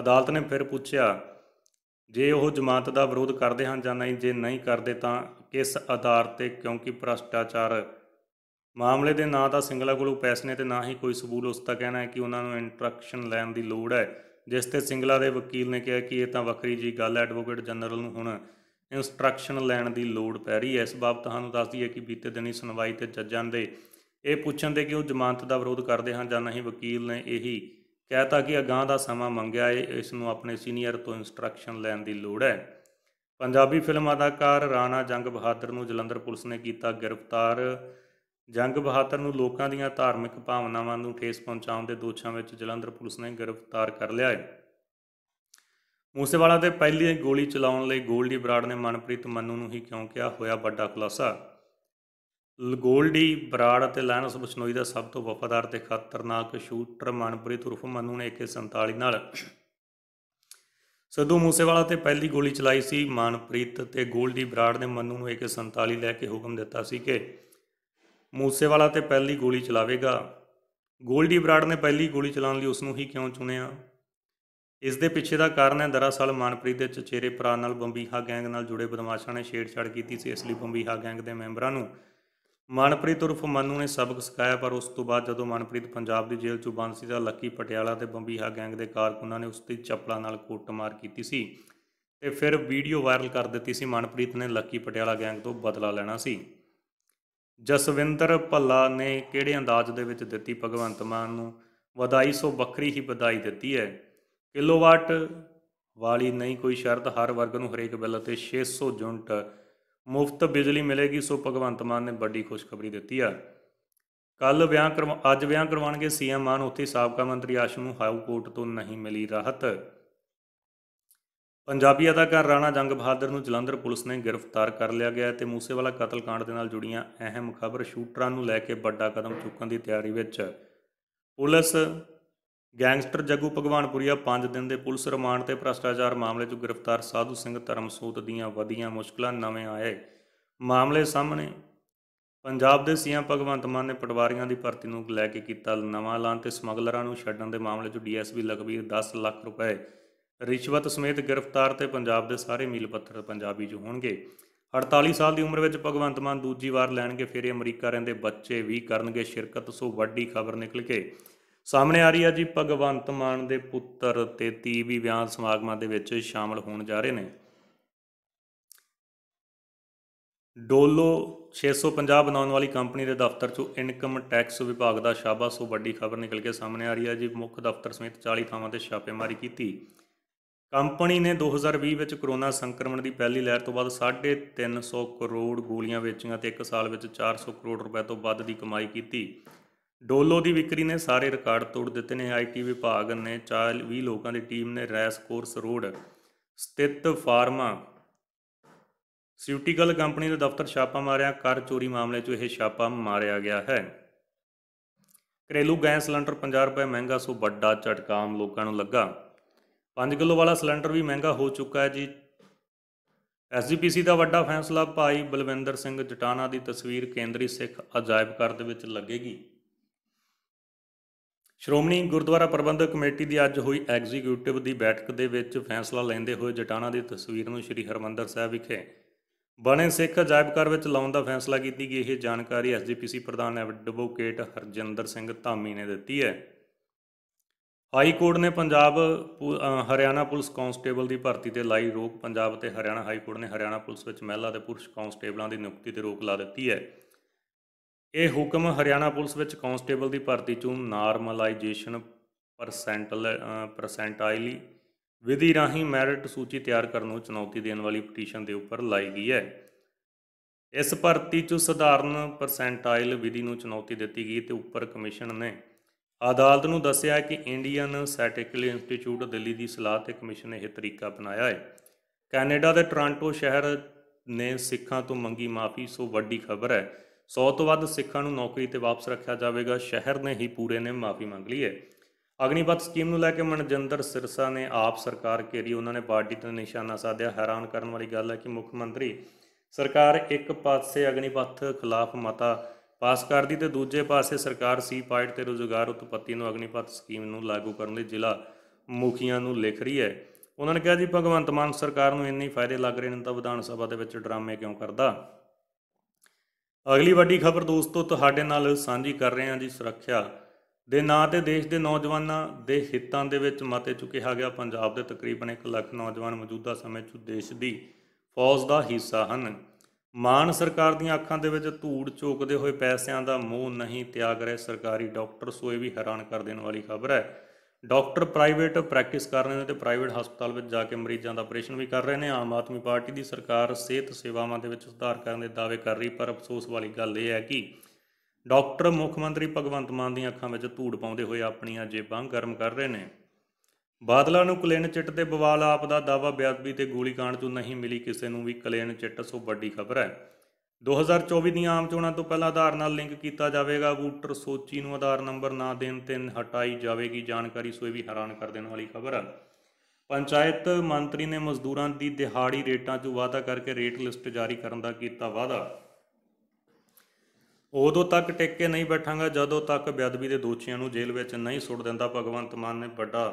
ਅਦਾਲਤ ਨੇ ਫਿਰ ਪੁੱਛਿਆ ਜੇ ਉਹ ਜਮਾਤ ਦਾ ਵਿਰੋਧ ਕਰਦੇ ਹਨ ਜਾਂ ਨਹੀਂ ਜੇ ਨਹੀਂ ਕਰਦੇ ਤਾਂ ਕਿਸ ਆਧਾਰ ਤੇ ਕਿਉਂਕਿ ਭ੍ਰਸ਼ਟਾਚਾਰ ਮਾਮਲੇ ਦੇ ਨਾਂ ਤਾਂ ਸਿੰਗਲਾ ਕੋਲੋਂ ਪੈਸੇ ਨੇ ਤੇ ਨਾ ਹੀ ਕੋਈ ਸਬੂਤ ਉਸ ਦਾ ਕਹਿਣਾ ਹੈ ਕਿ ਉਹਨਾਂ ਨੂੰ ਇੰਟਰੈਕਸ਼ਨ ਲੈਣ ਦੀ ਲੋੜ ਹੈ ਜਿਸ ਤੇ ਸਿੰਗਲਾ ਦੇ ਵਕੀਲ ਨੇ ਕਿਹਾ ਕਿ ਇਹ ਤਾਂ ਵੱਖਰੀ ਜੀ ਗੱਲ ਐਡਵੋਕੇਟ ਜਨਰਲ ਨੂੰ ਹੁਣ ਇਨਸਟਰਕਸ਼ਨ ਲੈਣ ਦੀ ਲੋੜ ਪੈ ਰਹੀ ਹੈ ਇਸ ਬਾਬਤ ਤੁਹਾਨੂੰ ਦੱਸਦੀ ਹੈ ਕਿ ਬੀਤੇ ਦਿਨੀ ਸੁਣਵਾਈ ਤੇ ਜੱਜਾਂ ਦੇ ਇਹ ਪੁੱਛਣ ਦੇ ਕਿ ਉਹ ਜ਼ਮਾਨਤ ਦਾ ਵਿਰੋਧ ਕਰਦੇ ਹਨ ਜਾਂ ਨਹੀਂ ਵਕੀਲ ਨੇ ਇਹੀ ਕਹਤਾ ਕਿ ਅਗਾਹ ਦਾ ਸਮਾਂ ਮੰਗਿਆ ਏ ਇਸ ਨੂੰ ਆਪਣੇ ਸੀਨੀਅਰ ਤੋਂ ਇਨਸਟਰਕਸ਼ਨ ਲੈਣ ਦੀ ਲੋੜ ਹੈ ਪੰਜਾਬੀ ਫਿਲਮ ਅਦਾਕਾਰ ਰਾਣਾ ਜੰਗ ਬਹਾਦਰ ਨੂੰ ਜਲੰਧਰ ਪੁਲਿਸ ਨੇ ਕੀਤਾ ਗ੍ਰਿਫਤਾਰ ਜੰਗ ਬਹਾਦਰ ਨੂੰ ਲੋਕਾਂ ਦੀਆਂ ਧਾਰਮਿਕ ਭਾਵਨਾਵਾਂ ਨੂੰ ਠੇਸ ਪਹੁੰਚਾਉਣ ਦੇ ਦੋਸ਼ਾਂ ਵਿੱਚ ਜਲੰਧਰ ਪੁਲਿਸ ਨੇ ਗ੍ਰਿਫਤਾਰ ਕਰ ਲਿਆ ਹੈ ਮੂਸੇਵਾਲਾ ਤੇ ਪਹਿਲੀ ਗੋਲੀ ਚਲਾਉਣ ਲਈ ਗੋਲਡੀ ਬਰਾੜ ਨੇ ਮਨਪ੍ਰੀਤ ਮੰਨੂ ਨੂੰ ਹੀ ਕਿਉਂ ਕਿਹਾ ਹੋਇਆ ਵੱਡਾ ਖੁਲਾਸਾ ਗੋਲਡੀ ਬਰਾੜ ਅਤੇ ਲਾਇਨਸ ਬਿਸ਼ਨੋਈ ਦਾ ਸਭ ਤੋਂ ਵਫਾਦਾਰ ਤੇ ਖਤਰਨਾਕ ਸ਼ੂਟਰ ਮਨਪ੍ਰੀਤ ਉਰਫ ਮਨੂ ਨੇ 47 ਨਾਲ ਸਦੂ ਮੂਸੇਵਾਲਾ ਤੇ ਪਹਿਲੀ ਗੋਲੀ ਚਲਾਈ ਸੀ ਮਨਪ੍ਰੀਤ ਤੇ ਗੋਲਡੀ ਬਰਾੜ ਨੇ ਮਨੂ ਨੂੰ 47 ਲੈ ਕੇ ਹੁਕਮ ਦਿੱਤਾ ਸੀ ਕਿ ਮੂਸੇਵਾਲਾ ਤੇ ਪਹਿਲੀ ਗੋਲੀ ਚਲਾਵੇਗਾ ਗੋਲਡੀ ਬਰਾੜ ਨੇ ਪਹਿਲੀ ਗੋਲੀ ਚਲਾਉਣ ਲਈ ਉਸ ਨੂੰ ਹੀ ਕਿਉਂ ਚੁਣਿਆ ਇਸ ਦੇ ਪਿੱਛੇ ਦਾ ਕਾਰਨ ਹੈ ਦਰਅਸਲ ਮਨਪ੍ਰੀਤ ਦੇ ਚਚੇਰੇ ਭਰਾ ਨਾਲ ਬੰਬੀਹਾ ਗੈਂਗ ਨਾਲ ਜੁੜੇ ਬਦਮਾਸ਼ਾਂ ਨੇ ਛੇੜਛਾੜ ਕੀਤੀ ਸੀ ਇਸ ਲਈ ਬੰਬੀਹਾ ਗੈਂਗ ਦੇ ਮੈਂਬਰਾਂ ਨੂੰ ਮਨਪ੍ਰੀਤ ਉਰਫ ਮਨੂ ਨੇ ਸਬਕ ਸਿਖਾਇਆ ਪਰ ਉਸ ਤੋਂ ਬਾਅਦ ਜਦੋਂ ਮਨਪ੍ਰੀਤ ਪੰਜਾਬ ਦੀ ਜੇਲ੍ਹ ਚੋਂ ਬੰਦ ਸੀ ਤਾਂ ਲੱਕੀ ਪਟਿਆਲਾ ਤੇ ਬੰਬੀਹਾ ਗੈਂਗ ਦੇ ਕਾਰਕੁਨਾਂ ਨੇ ਉਸ ਤੇ ਚੱਪਲਾਂ ਨਾਲ ਕੁੱਟਮਾਰ ਕੀਤੀ ਸੀ ਤੇ ਫਿਰ ਵੀਡੀਓ ਵਾਇਰਲ ਕਰ ਦਿੱਤੀ ਸੀ ਮਨਪ੍ਰੀਤ ਨੇ ਲੱਕੀ ਪਟਿਆਲਾ ਗੈਂਗ ਤੋਂ ਬਦਲਾ ਲੈਣਾ ਸੀ ਜਸਵਿੰਦਰ ਭੱਲਾ ਨੇ ਕਿਹੜੇ ਅੰਦਾਜ਼ ਦੇ ਵਿੱਚ ਦਿੱਤੀ ਭਗਵੰਤ ਮਾਨ ਨੂੰ ਵਧਾਈ ਸੋ ਬੱਕਰੀ ਹੀ ਵਧਾਈ ਦਿੱਤੀ ਹੈ ਕਿਲੋਵਾਟ ਵਾਲੀ ਨਹੀਂ ਕੋਈ ਸ਼ਰਤ ਹਰ ਵਰਗ ਨੂੰ ਹਰੇਕ ਬਿੱਲ ਤੇ 600 ਯੂਨਿਟ ਮੁਫਤ ਬਿਜਲੀ ਮਿਲੇਗੀ ਸੋ ਭਗਵੰਤ ਮਾਨ ਨੇ ਵੱਡੀ ਖੁਸ਼ਖਬਰੀ ਦਿੱਤੀ ਆ ਕੱਲ ਵਿਆਹ ਕਰਵਾ ਅੱਜ ਵਿਆਹ ਕਰਵਾਣਗੇ ਸੀਐਮ ਮਾਨ ਉੱਥੇ ਸਾਬਕਾ ਮੰਤਰੀ ਆਸ਼ੂ ਨੂੰ ਹਾਈ ਕੋਰਟ ਤੋਂ ਨਹੀਂ ਮਿਲੀ ਰਾਹਤ ਪੰਜਾਬੀ ਅਦਾਕਾਰ ਰਾਣਾ ਜੰਗ ਬਹਾਦਰ ਨੂੰ ਜਲੰਧਰ ਪੁਲਿਸ ਨੇ ਗ੍ਰਿਫਤਾਰ ਕਰ ਲਿਆ ਗਿਆ ਤੇ ਮੂਸੇਵਾਲਾ ਕਤਲकांड ਦੇ ਨਾਲ ਜੁੜੀਆਂ ਅਹਿਮ ਖਬਰ ਸ਼ੂਟਰਾਂ ਨੂੰ ਲੈ ਕੇ ਵੱਡਾ ਕਦਮ ਚੁੱਕਣ ਦੀ ਤਿਆਰੀ ਵਿੱਚ ਪੁਲਿਸ ਗੈਂਗਸਟਰ ਜੱਗੂ ਭਗਵਾਨਪੁਰੀਆ 5 ਦਿਨ ਦੇ ਪੁਲਿਸ ਰਿਮਾਂਡ ਤੇ ਭ੍ਰਸ਼ਟਾਚਾਰ ਮਾਮਲੇ 'ਚ ਗ੍ਰਿਫਤਾਰ ਸਾਧੂ ਸਿੰਘ ਧਰਮਸੂਤ ਦੀਆਂ ਵਧੀਆਂ ਮੁਸ਼ਕਲਾਂ ਨਵੇਂ ਆਏ ਮਾਮਲੇ ਸਾਹਮਣੇ ਪੰਜਾਬ ਦੇ ਸੀਐਮ ਭਗਵੰਤ ਮਾਨ ਨੇ ਪਟਵਾਰੀਆਂ ਦੀ ਭਰਤੀ ਨੂੰ ਲੈ ਕੇ ਕੀਤਾ ਨਵਾਂ ਐਲਾਨ ਤੇ ਸਮਗਲਰਾਂ ਨੂੰ ਛੱਡਣ ਦੇ ਮਾਮਲੇ 'ਚ ਡੀਐਸਪੀ ਲਖਬੀਰ 10 ਲੱਖ ਰੁਪਏ ਰਿਸ਼ਵਤ ਸਮੇਤ ਗ੍ਰਿਫਤਾਰ ਤੇ ਪੰਜਾਬ ਦੇ ਸਾਰੇ ਮੀਲ ਪੱਥਰ ਪੰਜਾਬੀ 'ਚ ਹੋਣਗੇ 48 ਸਾਲ ਦੀ ਉਮਰ ਵਿੱਚ ਭਗਵੰਤ ਮਾਨ ਦੂਜੀ ਵਾਰ ਲੈਣਗੇ ਫੇਰੇ ਅਮਰੀਕਾ ਰਹਿੰਦੇ ਬੱਚੇ ਵੀ ਕਰਨਗੇ ਸ਼ਿਰਕਤ ਸੋ ਵੱਡੀ ਖਬਰ ਨਿਕਲ ਕੇ ਸਾਹਮਣੇ ਆ ਰਹੀ ਆ ਜੀ ਭਗਵੰਤ ਮਾਨ ਦੇ ਪੁੱਤਰ ਤੇ ਵੀ ਵਿਆਹ ਸਮਾਗਮਾਂ ਦੇ ਵਿੱਚ ਸ਼ਾਮਲ ਹੋਣ ਜਾ ਰਹੇ ਨੇ ਡੋਲੋ 650 ਬਣਾਉਣ ਵਾਲੀ ਕੰਪਨੀ ਦੇ ਦਫ਼ਤਰ 'ਚੋਂ ਇਨਕਮ ਟੈਕਸ ਵਿਭਾਗ ਦਾ ਸ਼ਾਬਾਸ਼ ਵੱਡੀ ਖਬਰ ਨਿਕਲ ਕੇ ਸਾਹਮਣੇ ਆ ਰਹੀ ਆ ਜੀ ਮੁੱਖ ਦਫ਼ਤਰ ਸਮੇਤ 40 ਥਾਵਾਂ ਤੇ ਛਾਪੇਮਾਰੀ ਕੀਤੀ ਕੰਪਨੀ ਨੇ 2020 ਵਿੱਚ ਕਰੋਨਾ ਸੰਕਰਮਣ ਦੀ ਪਹਿਲੀ ਲਹਿਰ ਤੋਂ ਬਾਅਦ 350 ਕਰੋੜ ਗੋਲੀਆਂ ਵੇਚੀਆਂ ਤੇ 1 ਸਾਲ ਵਿੱਚ 400 ਕਰੋੜ ਰੁਪਏ ਤੋਂ ਵੱਧ ਦੀ ਕਮਾਈ ਕੀਤੀ ਡੋਲੋ ਦੀ ਵਿਕਰੀ ਨੇ ਸਾਰੇ ਰਿਕਾਰਡ ਤੋੜ ਦਿੱਤੇ ਨੇ ਆਈਟੀ ਵਿਭਾਗ ਨੇ 20 ਲੋਕਾਂ ਦੀ ਟੀਮ ਨੇ ਰੈਸ ਕੋਰਸ ਰੋਡ ਸਥਿਤ ਫਾਰਮਾ ਸਿਊਟੀਕਲ ਕੰਪਨੀ ਦੇ ਦਫ਼ਤਰ ਛਾਪਾ ਮਾਰਿਆ ਕਰ ਚੋਰੀ ਮਾਮਲੇ 'ਚ ਇਹ ਛਾਪਾ ਮਾਰਿਆ ਗਿਆ ਹੈ ਘਰੇਲੂ ਗੈਸ ਸਿਲੰਡਰ 50 ਰੁਪਏ ਮਹਿੰਗਾ ਸੋ ਵੱਡਾ ਝਟਕਾ ਆਮ ਲੋਕਾਂ ਨੂੰ ਲੱਗਾ 5 ਕਿਲੋ ਵਾਲਾ ਸਿਲੰਡਰ ਵੀ ਮਹਿੰਗਾ ਹੋ ਚੁੱਕਾ ਹੈ ਜੀ ਐਸਜੀਪੀਸੀ ਦਾ ਵੱਡਾ ਫੈਸਲਾ ਭਾਈ ਬਲਵਿੰਦਰ ਸਿੰਘ ਜਟਾਣਾ ਦੀ ਤਸਵੀਰ ਕੇਂਦਰੀ ਸਿੱਖ ਅਜਾਇਬ ਘਰ ਦੇ ਵਿੱਚ ਲੱਗੇਗੀ ਸ਼੍ਰੋਮਣੀ ਗੁਰਦੁਆਰਾ ਪ੍ਰਬੰਧਕ ਕਮੇਟੀ ਦੀ ਅੱਜ ਹੋਈ ਐਗਜ਼ੀਕਿਊਟਿਵ ਦੀ ਬੈਠਕ ਦੇ ਵਿੱਚ ਫੈਸਲਾ ਲੈਂਦੇ ਹੋਏ ਜਟਾਣਾ ਦੀ ਤਸਵੀਰ ਨੂੰ ਸ੍ਰੀ ਹਰਮੰਦਰ ਸਾਹਿਬ ਵਿਖੇ ਬਣੇ ਸਿੱਖ ਅਜਾਇਬ ਵਿੱਚ ਲਾਉਣ ਦਾ ਫੈਸਲਾ ਕੀਤੀ ਗਈ ਇਹ ਜਾਣਕਾਰੀ ਐਸਜੀਪੀਸੀ ਪ੍ਰਧਾਨ ਐਡਵੋਕੇਟ ਹਰਜਿੰਦਰ ਸਿੰਘ ਧਾਮੀ ਨੇ ਦਿੱਤੀ ਹੈ ਹਾਈ ਕੋਰਟ ਨੇ ਪੰਜਾਬ ਹਰਿਆਣਾ ਪੁਲਿਸ ਕਾਂਸਟੇਬਲ ਦੀ ਭਰਤੀ ਤੇ ਲਾਈ ਰੋਕ ਪੰਜਾਬ ਤੇ ਹਰਿਆਣਾ ਹਾਈ ਕੋਰਟ ਨੇ ਹਰਿਆਣਾ ਪੁਲਿਸ ਵਿੱਚ ਮਹਿਲਾ ਤੇ ਪੁਰਸ਼ ਕਾਂਸਟੇਬਲਾਂ ਦੀ ਨਿਯੁਕਤੀ ਤੇ ਰੋਕ ਲਾ ਦਿੱਤੀ ਹੈ ਇਹ ਹੁਕਮ ਹਰਿਆਣਾ ਪੁਲਿਸ ਵਿੱਚ ਕਾਂਸਟੇਬਲ ਦੀ ਭਰਤੀ ਚੋਂ ਨਾਰਮਲਾਈਜੇਸ਼ਨ ਪਰਸੈਂਟਲ ਪਰਸੈਂਟਾਈਲੀ ਵਿਧੀ ਰਾਹੀਂ ਮੈਰਿਟ ਸੂਚੀ ਤਿਆਰ ਕਰਨ ਨੂੰ ਚੁਣੌਤੀ ਦੇਣ ਵਾਲੀ ਪਟੀਸ਼ਨ ਦੇ ਉੱਪਰ ਲਾਈ ਗਈ ਹੈ ਇਸ ਭਰਤੀ 'ਚ ਸਧਾਰਨ ਪਰਸੈਂਟਾਈਲ ਵਿਧੀ ਨੂੰ ਚੁਣੌਤੀ ਦਿੱਤੀ ਗਈ ਤੇ ਉੱਪਰ ਕਮਿਸ਼ਨ ਨੇ ਅਦਾਲਤ ਨੂੰ ਦੱਸਿਆ ਕਿ ਇੰਡੀਅਨ ਸੈਟਿਕਲ ਇੰਸਟੀਚਿਊਟ ਦਿੱਲੀ ਦੀ ਸਲਾਹ ਤੇ ਕਮਿਸ਼ਨ ਨੇ ਇਹ ਤਰੀਕਾ ਬਣਾਇਆ ਹੈ ਕੈਨੇਡਾ ਦੇ ਟੋਰਾਂਟੋ ਸ਼ਹਿਰ ਨੇ ਸਿੱਖਾਂ ਤੋਂ ਮੰਗੀ ਮਾਫੀ ਸੋ ਵੱਡੀ ਖਬਰ ਹੈ 100 ਤੋਂ ਵੱਧ ਸਿੱਖਾਂ ਨੂੰ ਨੌਕਰੀ ਤੇ ਵਾਪਸ ਰੱਖਿਆ ਜਾਵੇਗਾ ਸ਼ਹਿਰ ਨੇ ਹੀ ਪੂਰੇ ਨੇ ਮਾਫੀ ਮੰਗ ਲਈ ਹੈ ਅਗਨੀਪਤ ਸਕੀਮ ਨੂੰ ਲੈ ਕੇ ਮਨਜਿੰਦਰ ਸਿਰਸਾ ਨੇ ਆਪ ਸਰਕਾਰ ਕੇਰੀ ਉਹਨਾਂ ਨੇ ਪਾਰਟੀ ਤੇ ਨਿਸ਼ਾਨਾ ਸਾਧਿਆ ਹੈਰਾਨ ਕਰਨ ਵਾਲੀ ਗੱਲ ਹੈ ਕਿ ਮੁੱਖ ਮੰਤਰੀ ਸਰਕਾਰ ਇੱਕ ਪਾਸੇ ਅਗਨੀਪਤ ਖਿਲਾਫ ਮਤਾ ਪਾਸ ਕਰਦੀ ਤੇ ਦੂਜੇ ਪਾਸੇ ਸਰਕਾਰ ਸੀ ਪਾਇਟ ਤੇ ਰੋਜ਼ਗਾਰ ਉਤਪਤੀ ਨੂੰ ਅਗਨੀਪਤ ਸਕੀਮ ਨੂੰ ਲਾਗੂ ਕਰਨ ਲਈ ਜ਼ਿਲ੍ਹਾ ਮੁਖੀਆਂ ਨੂੰ ਲਿਖ ਰਹੀ ਹੈ ਉਹਨਾਂ ਨੇ ਕਿਹਾ ਜੀ ਭਗਵੰਤ ਮਾਨ ਸਰਕਾਰ ਨੂੰ ਇੰਨੇ ਫਾਇਦੇ ਲੱਗ ਰਹੇ ਨੇ ਤਾਂ ਵਿਧਾਨ ਸਭਾ ਦੇ ਵਿੱਚ ਡਰਾਮੇ ਕਿਉਂ ਕਰਦਾ ਅਗਲੀ ਵੱਡੀ ਖਬਰ ਦੋਸਤੋ ਤੁਹਾਡੇ ਨਾਲ ਸਾਂਝੀ ਕਰ ਰਹੇ ਹਾਂ ਜੀ ਸੁਰੱਖਿਆ ਦੇ ਨਾਂ ਤੇ ਦੇਸ਼ ਦੇ ਨੌਜਵਾਨਾਂ ਦੇ ਹਿੱਤਾਂ ਦੇ ਵਿੱਚ ਮਤੇ ਚੁੱਕਿਆ ਗਿਆ ਪੰਜਾਬ ਦੇ ਤਕਰੀਬਨ 1 ਲੱਖ ਨੌਜਵਾਨ ਮੌਜੂਦਾ ਸਮੇਂ 'ਚ ਦੇਸ਼ ਦੀ ਫੌਜ ਦਾ ਹਿੱਸਾ ਹਨ ਮਾਨ ਸਰਕਾਰ ਦੀਆਂ ਅੱਖਾਂ ਦੇ ਵਿੱਚ ਧੂੜ ਚੋਕਦੇ ਹੋਏ ਪੈਸਿਆਂ ਦਾ ਮੋਹ ਨਹੀਂ ਤਿਆਗ ਰਹੇ ਸਰਕਾਰੀ ਡਾਕਟਰ ਸੋ ਇਹ ਵੀ ਹੈਰਾਨ ਕਰ ਦੇਣ ਵਾਲੀ ਖਬਰ ਹੈ ਡਾਕਟਰ ਪ੍ਰਾਈਵੇਟ ਪ੍ਰੈਕਟਿਸ ਕਰ ਰਹੇ ਨੇ ਤੇ ਪ੍ਰਾਈਵੇਟ ਹਸਪਤਾਲ ਵਿੱਚ ਜਾ ਕੇ ਮਰੀਜ਼ਾਂ ਦਾ ਆਪਰੇਸ਼ਨ ਵੀ ਕਰ ਰਹੇ ਨੇ ਆਮ ਆਦਮੀ ਪਾਰਟੀ ਦੀ ਸਰਕਾਰ ਸਿਹਤ ਸੇਵਾਵਾਂ ਦੇ ਵਿੱਚ ਸੁਧਾਰ ਕਰਨ ਦੇ ਦਾਅਵੇ ਕਰ ਰਹੀ ਪਰ ਅਫਸੋਸ ਵਾਲੀ ਗੱਲ ਇਹ ਹੈ ਕਿ ਡਾਕਟਰ ਮੁੱਖ ਮੰਤਰੀ ਭਗਵੰਤ ਮਾਨ ਦੀਆਂ ਅੱਖਾਂ ਵਿੱਚ ਧੂੜ ਪਾਉਂਦੇ ਹੋਏ ਆਪਣੀਆਂ ਜੇਬਾਂ ਗਰਮ ਕਰ ਰਹੇ ਨੇ ਬਾਦਲਾਂ ਨੂੰ ਕਲੇਨ ਚਿੱਟ ਤੇ ਬਵਾਲ ਆਪ ਦਾ ਦਾਵਾ ਬਿਆਦਬੀ ਤੇ ਗੋਲੀकांड ਤੋਂ ਨਹੀਂ ਮਿਲੀ ਕਿਸੇ ਨੂੰ ਵੀ ਕਲੇਨ ਚਿੱਟ ਸੋ ਵੱਡੀ ਖਬਰ ਹੈ 2024 ਦੀਆਂ ਆਮ ਚੋਣਾਂ ਤੋਂ ਪਹਿਲਾਂ ਆਧਾਰ ਨਾਲ ਲਿੰਕ ਕੀਤਾ ਜਾਵੇਗਾ ਵੋਟਰ ਸੋਚੀ ਨੂੰ ਆਧਾਰ ਨੰਬਰ ਨਾ ਦੇਣ ਤੇ ਹਟਾਈ ਜਾਵੇਗੀ ਜਾਣਕਾਰੀ ਸੋ ਇਹ ਵੀ ਹੈਰਾਨ ਕਰ ਦੇਣ ਵਾਲੀ ਖਬਰ ਹੈ ਪੰਚਾਇਤ ਮੰਤਰੀ ਨੇ ਮਜ਼ਦੂਰਾਂ ਦੀ ਦਿਹਾੜੀ ਰੇਟਾਂ 'ਚ ਵਾਅਦਾ ਕਰਕੇ ਰੇਟ ਲਿਸਟ ਜਾਰੀ ਕਰਨ ਦਾ ਕੀਤਾ ਵਾਅਦਾ ਉਦੋਂ ਤੱਕ ਟਿੱਕੇ ਨਹੀਂ ਬੈਠਾਂਗਾ ਜਦੋਂ ਤੱਕ ਬੇਅਦਬੀ ਦੇ ਦੋਸ਼ੀਆਂ ਨੂੰ ਜੇਲ੍ਹ ਵਿੱਚ ਨਹੀਂ ਸੁੱਟ ਦਿੰਦਾ ਭਗਵੰਤ ਮਾਨ ਨੇ ਵੱਡਾ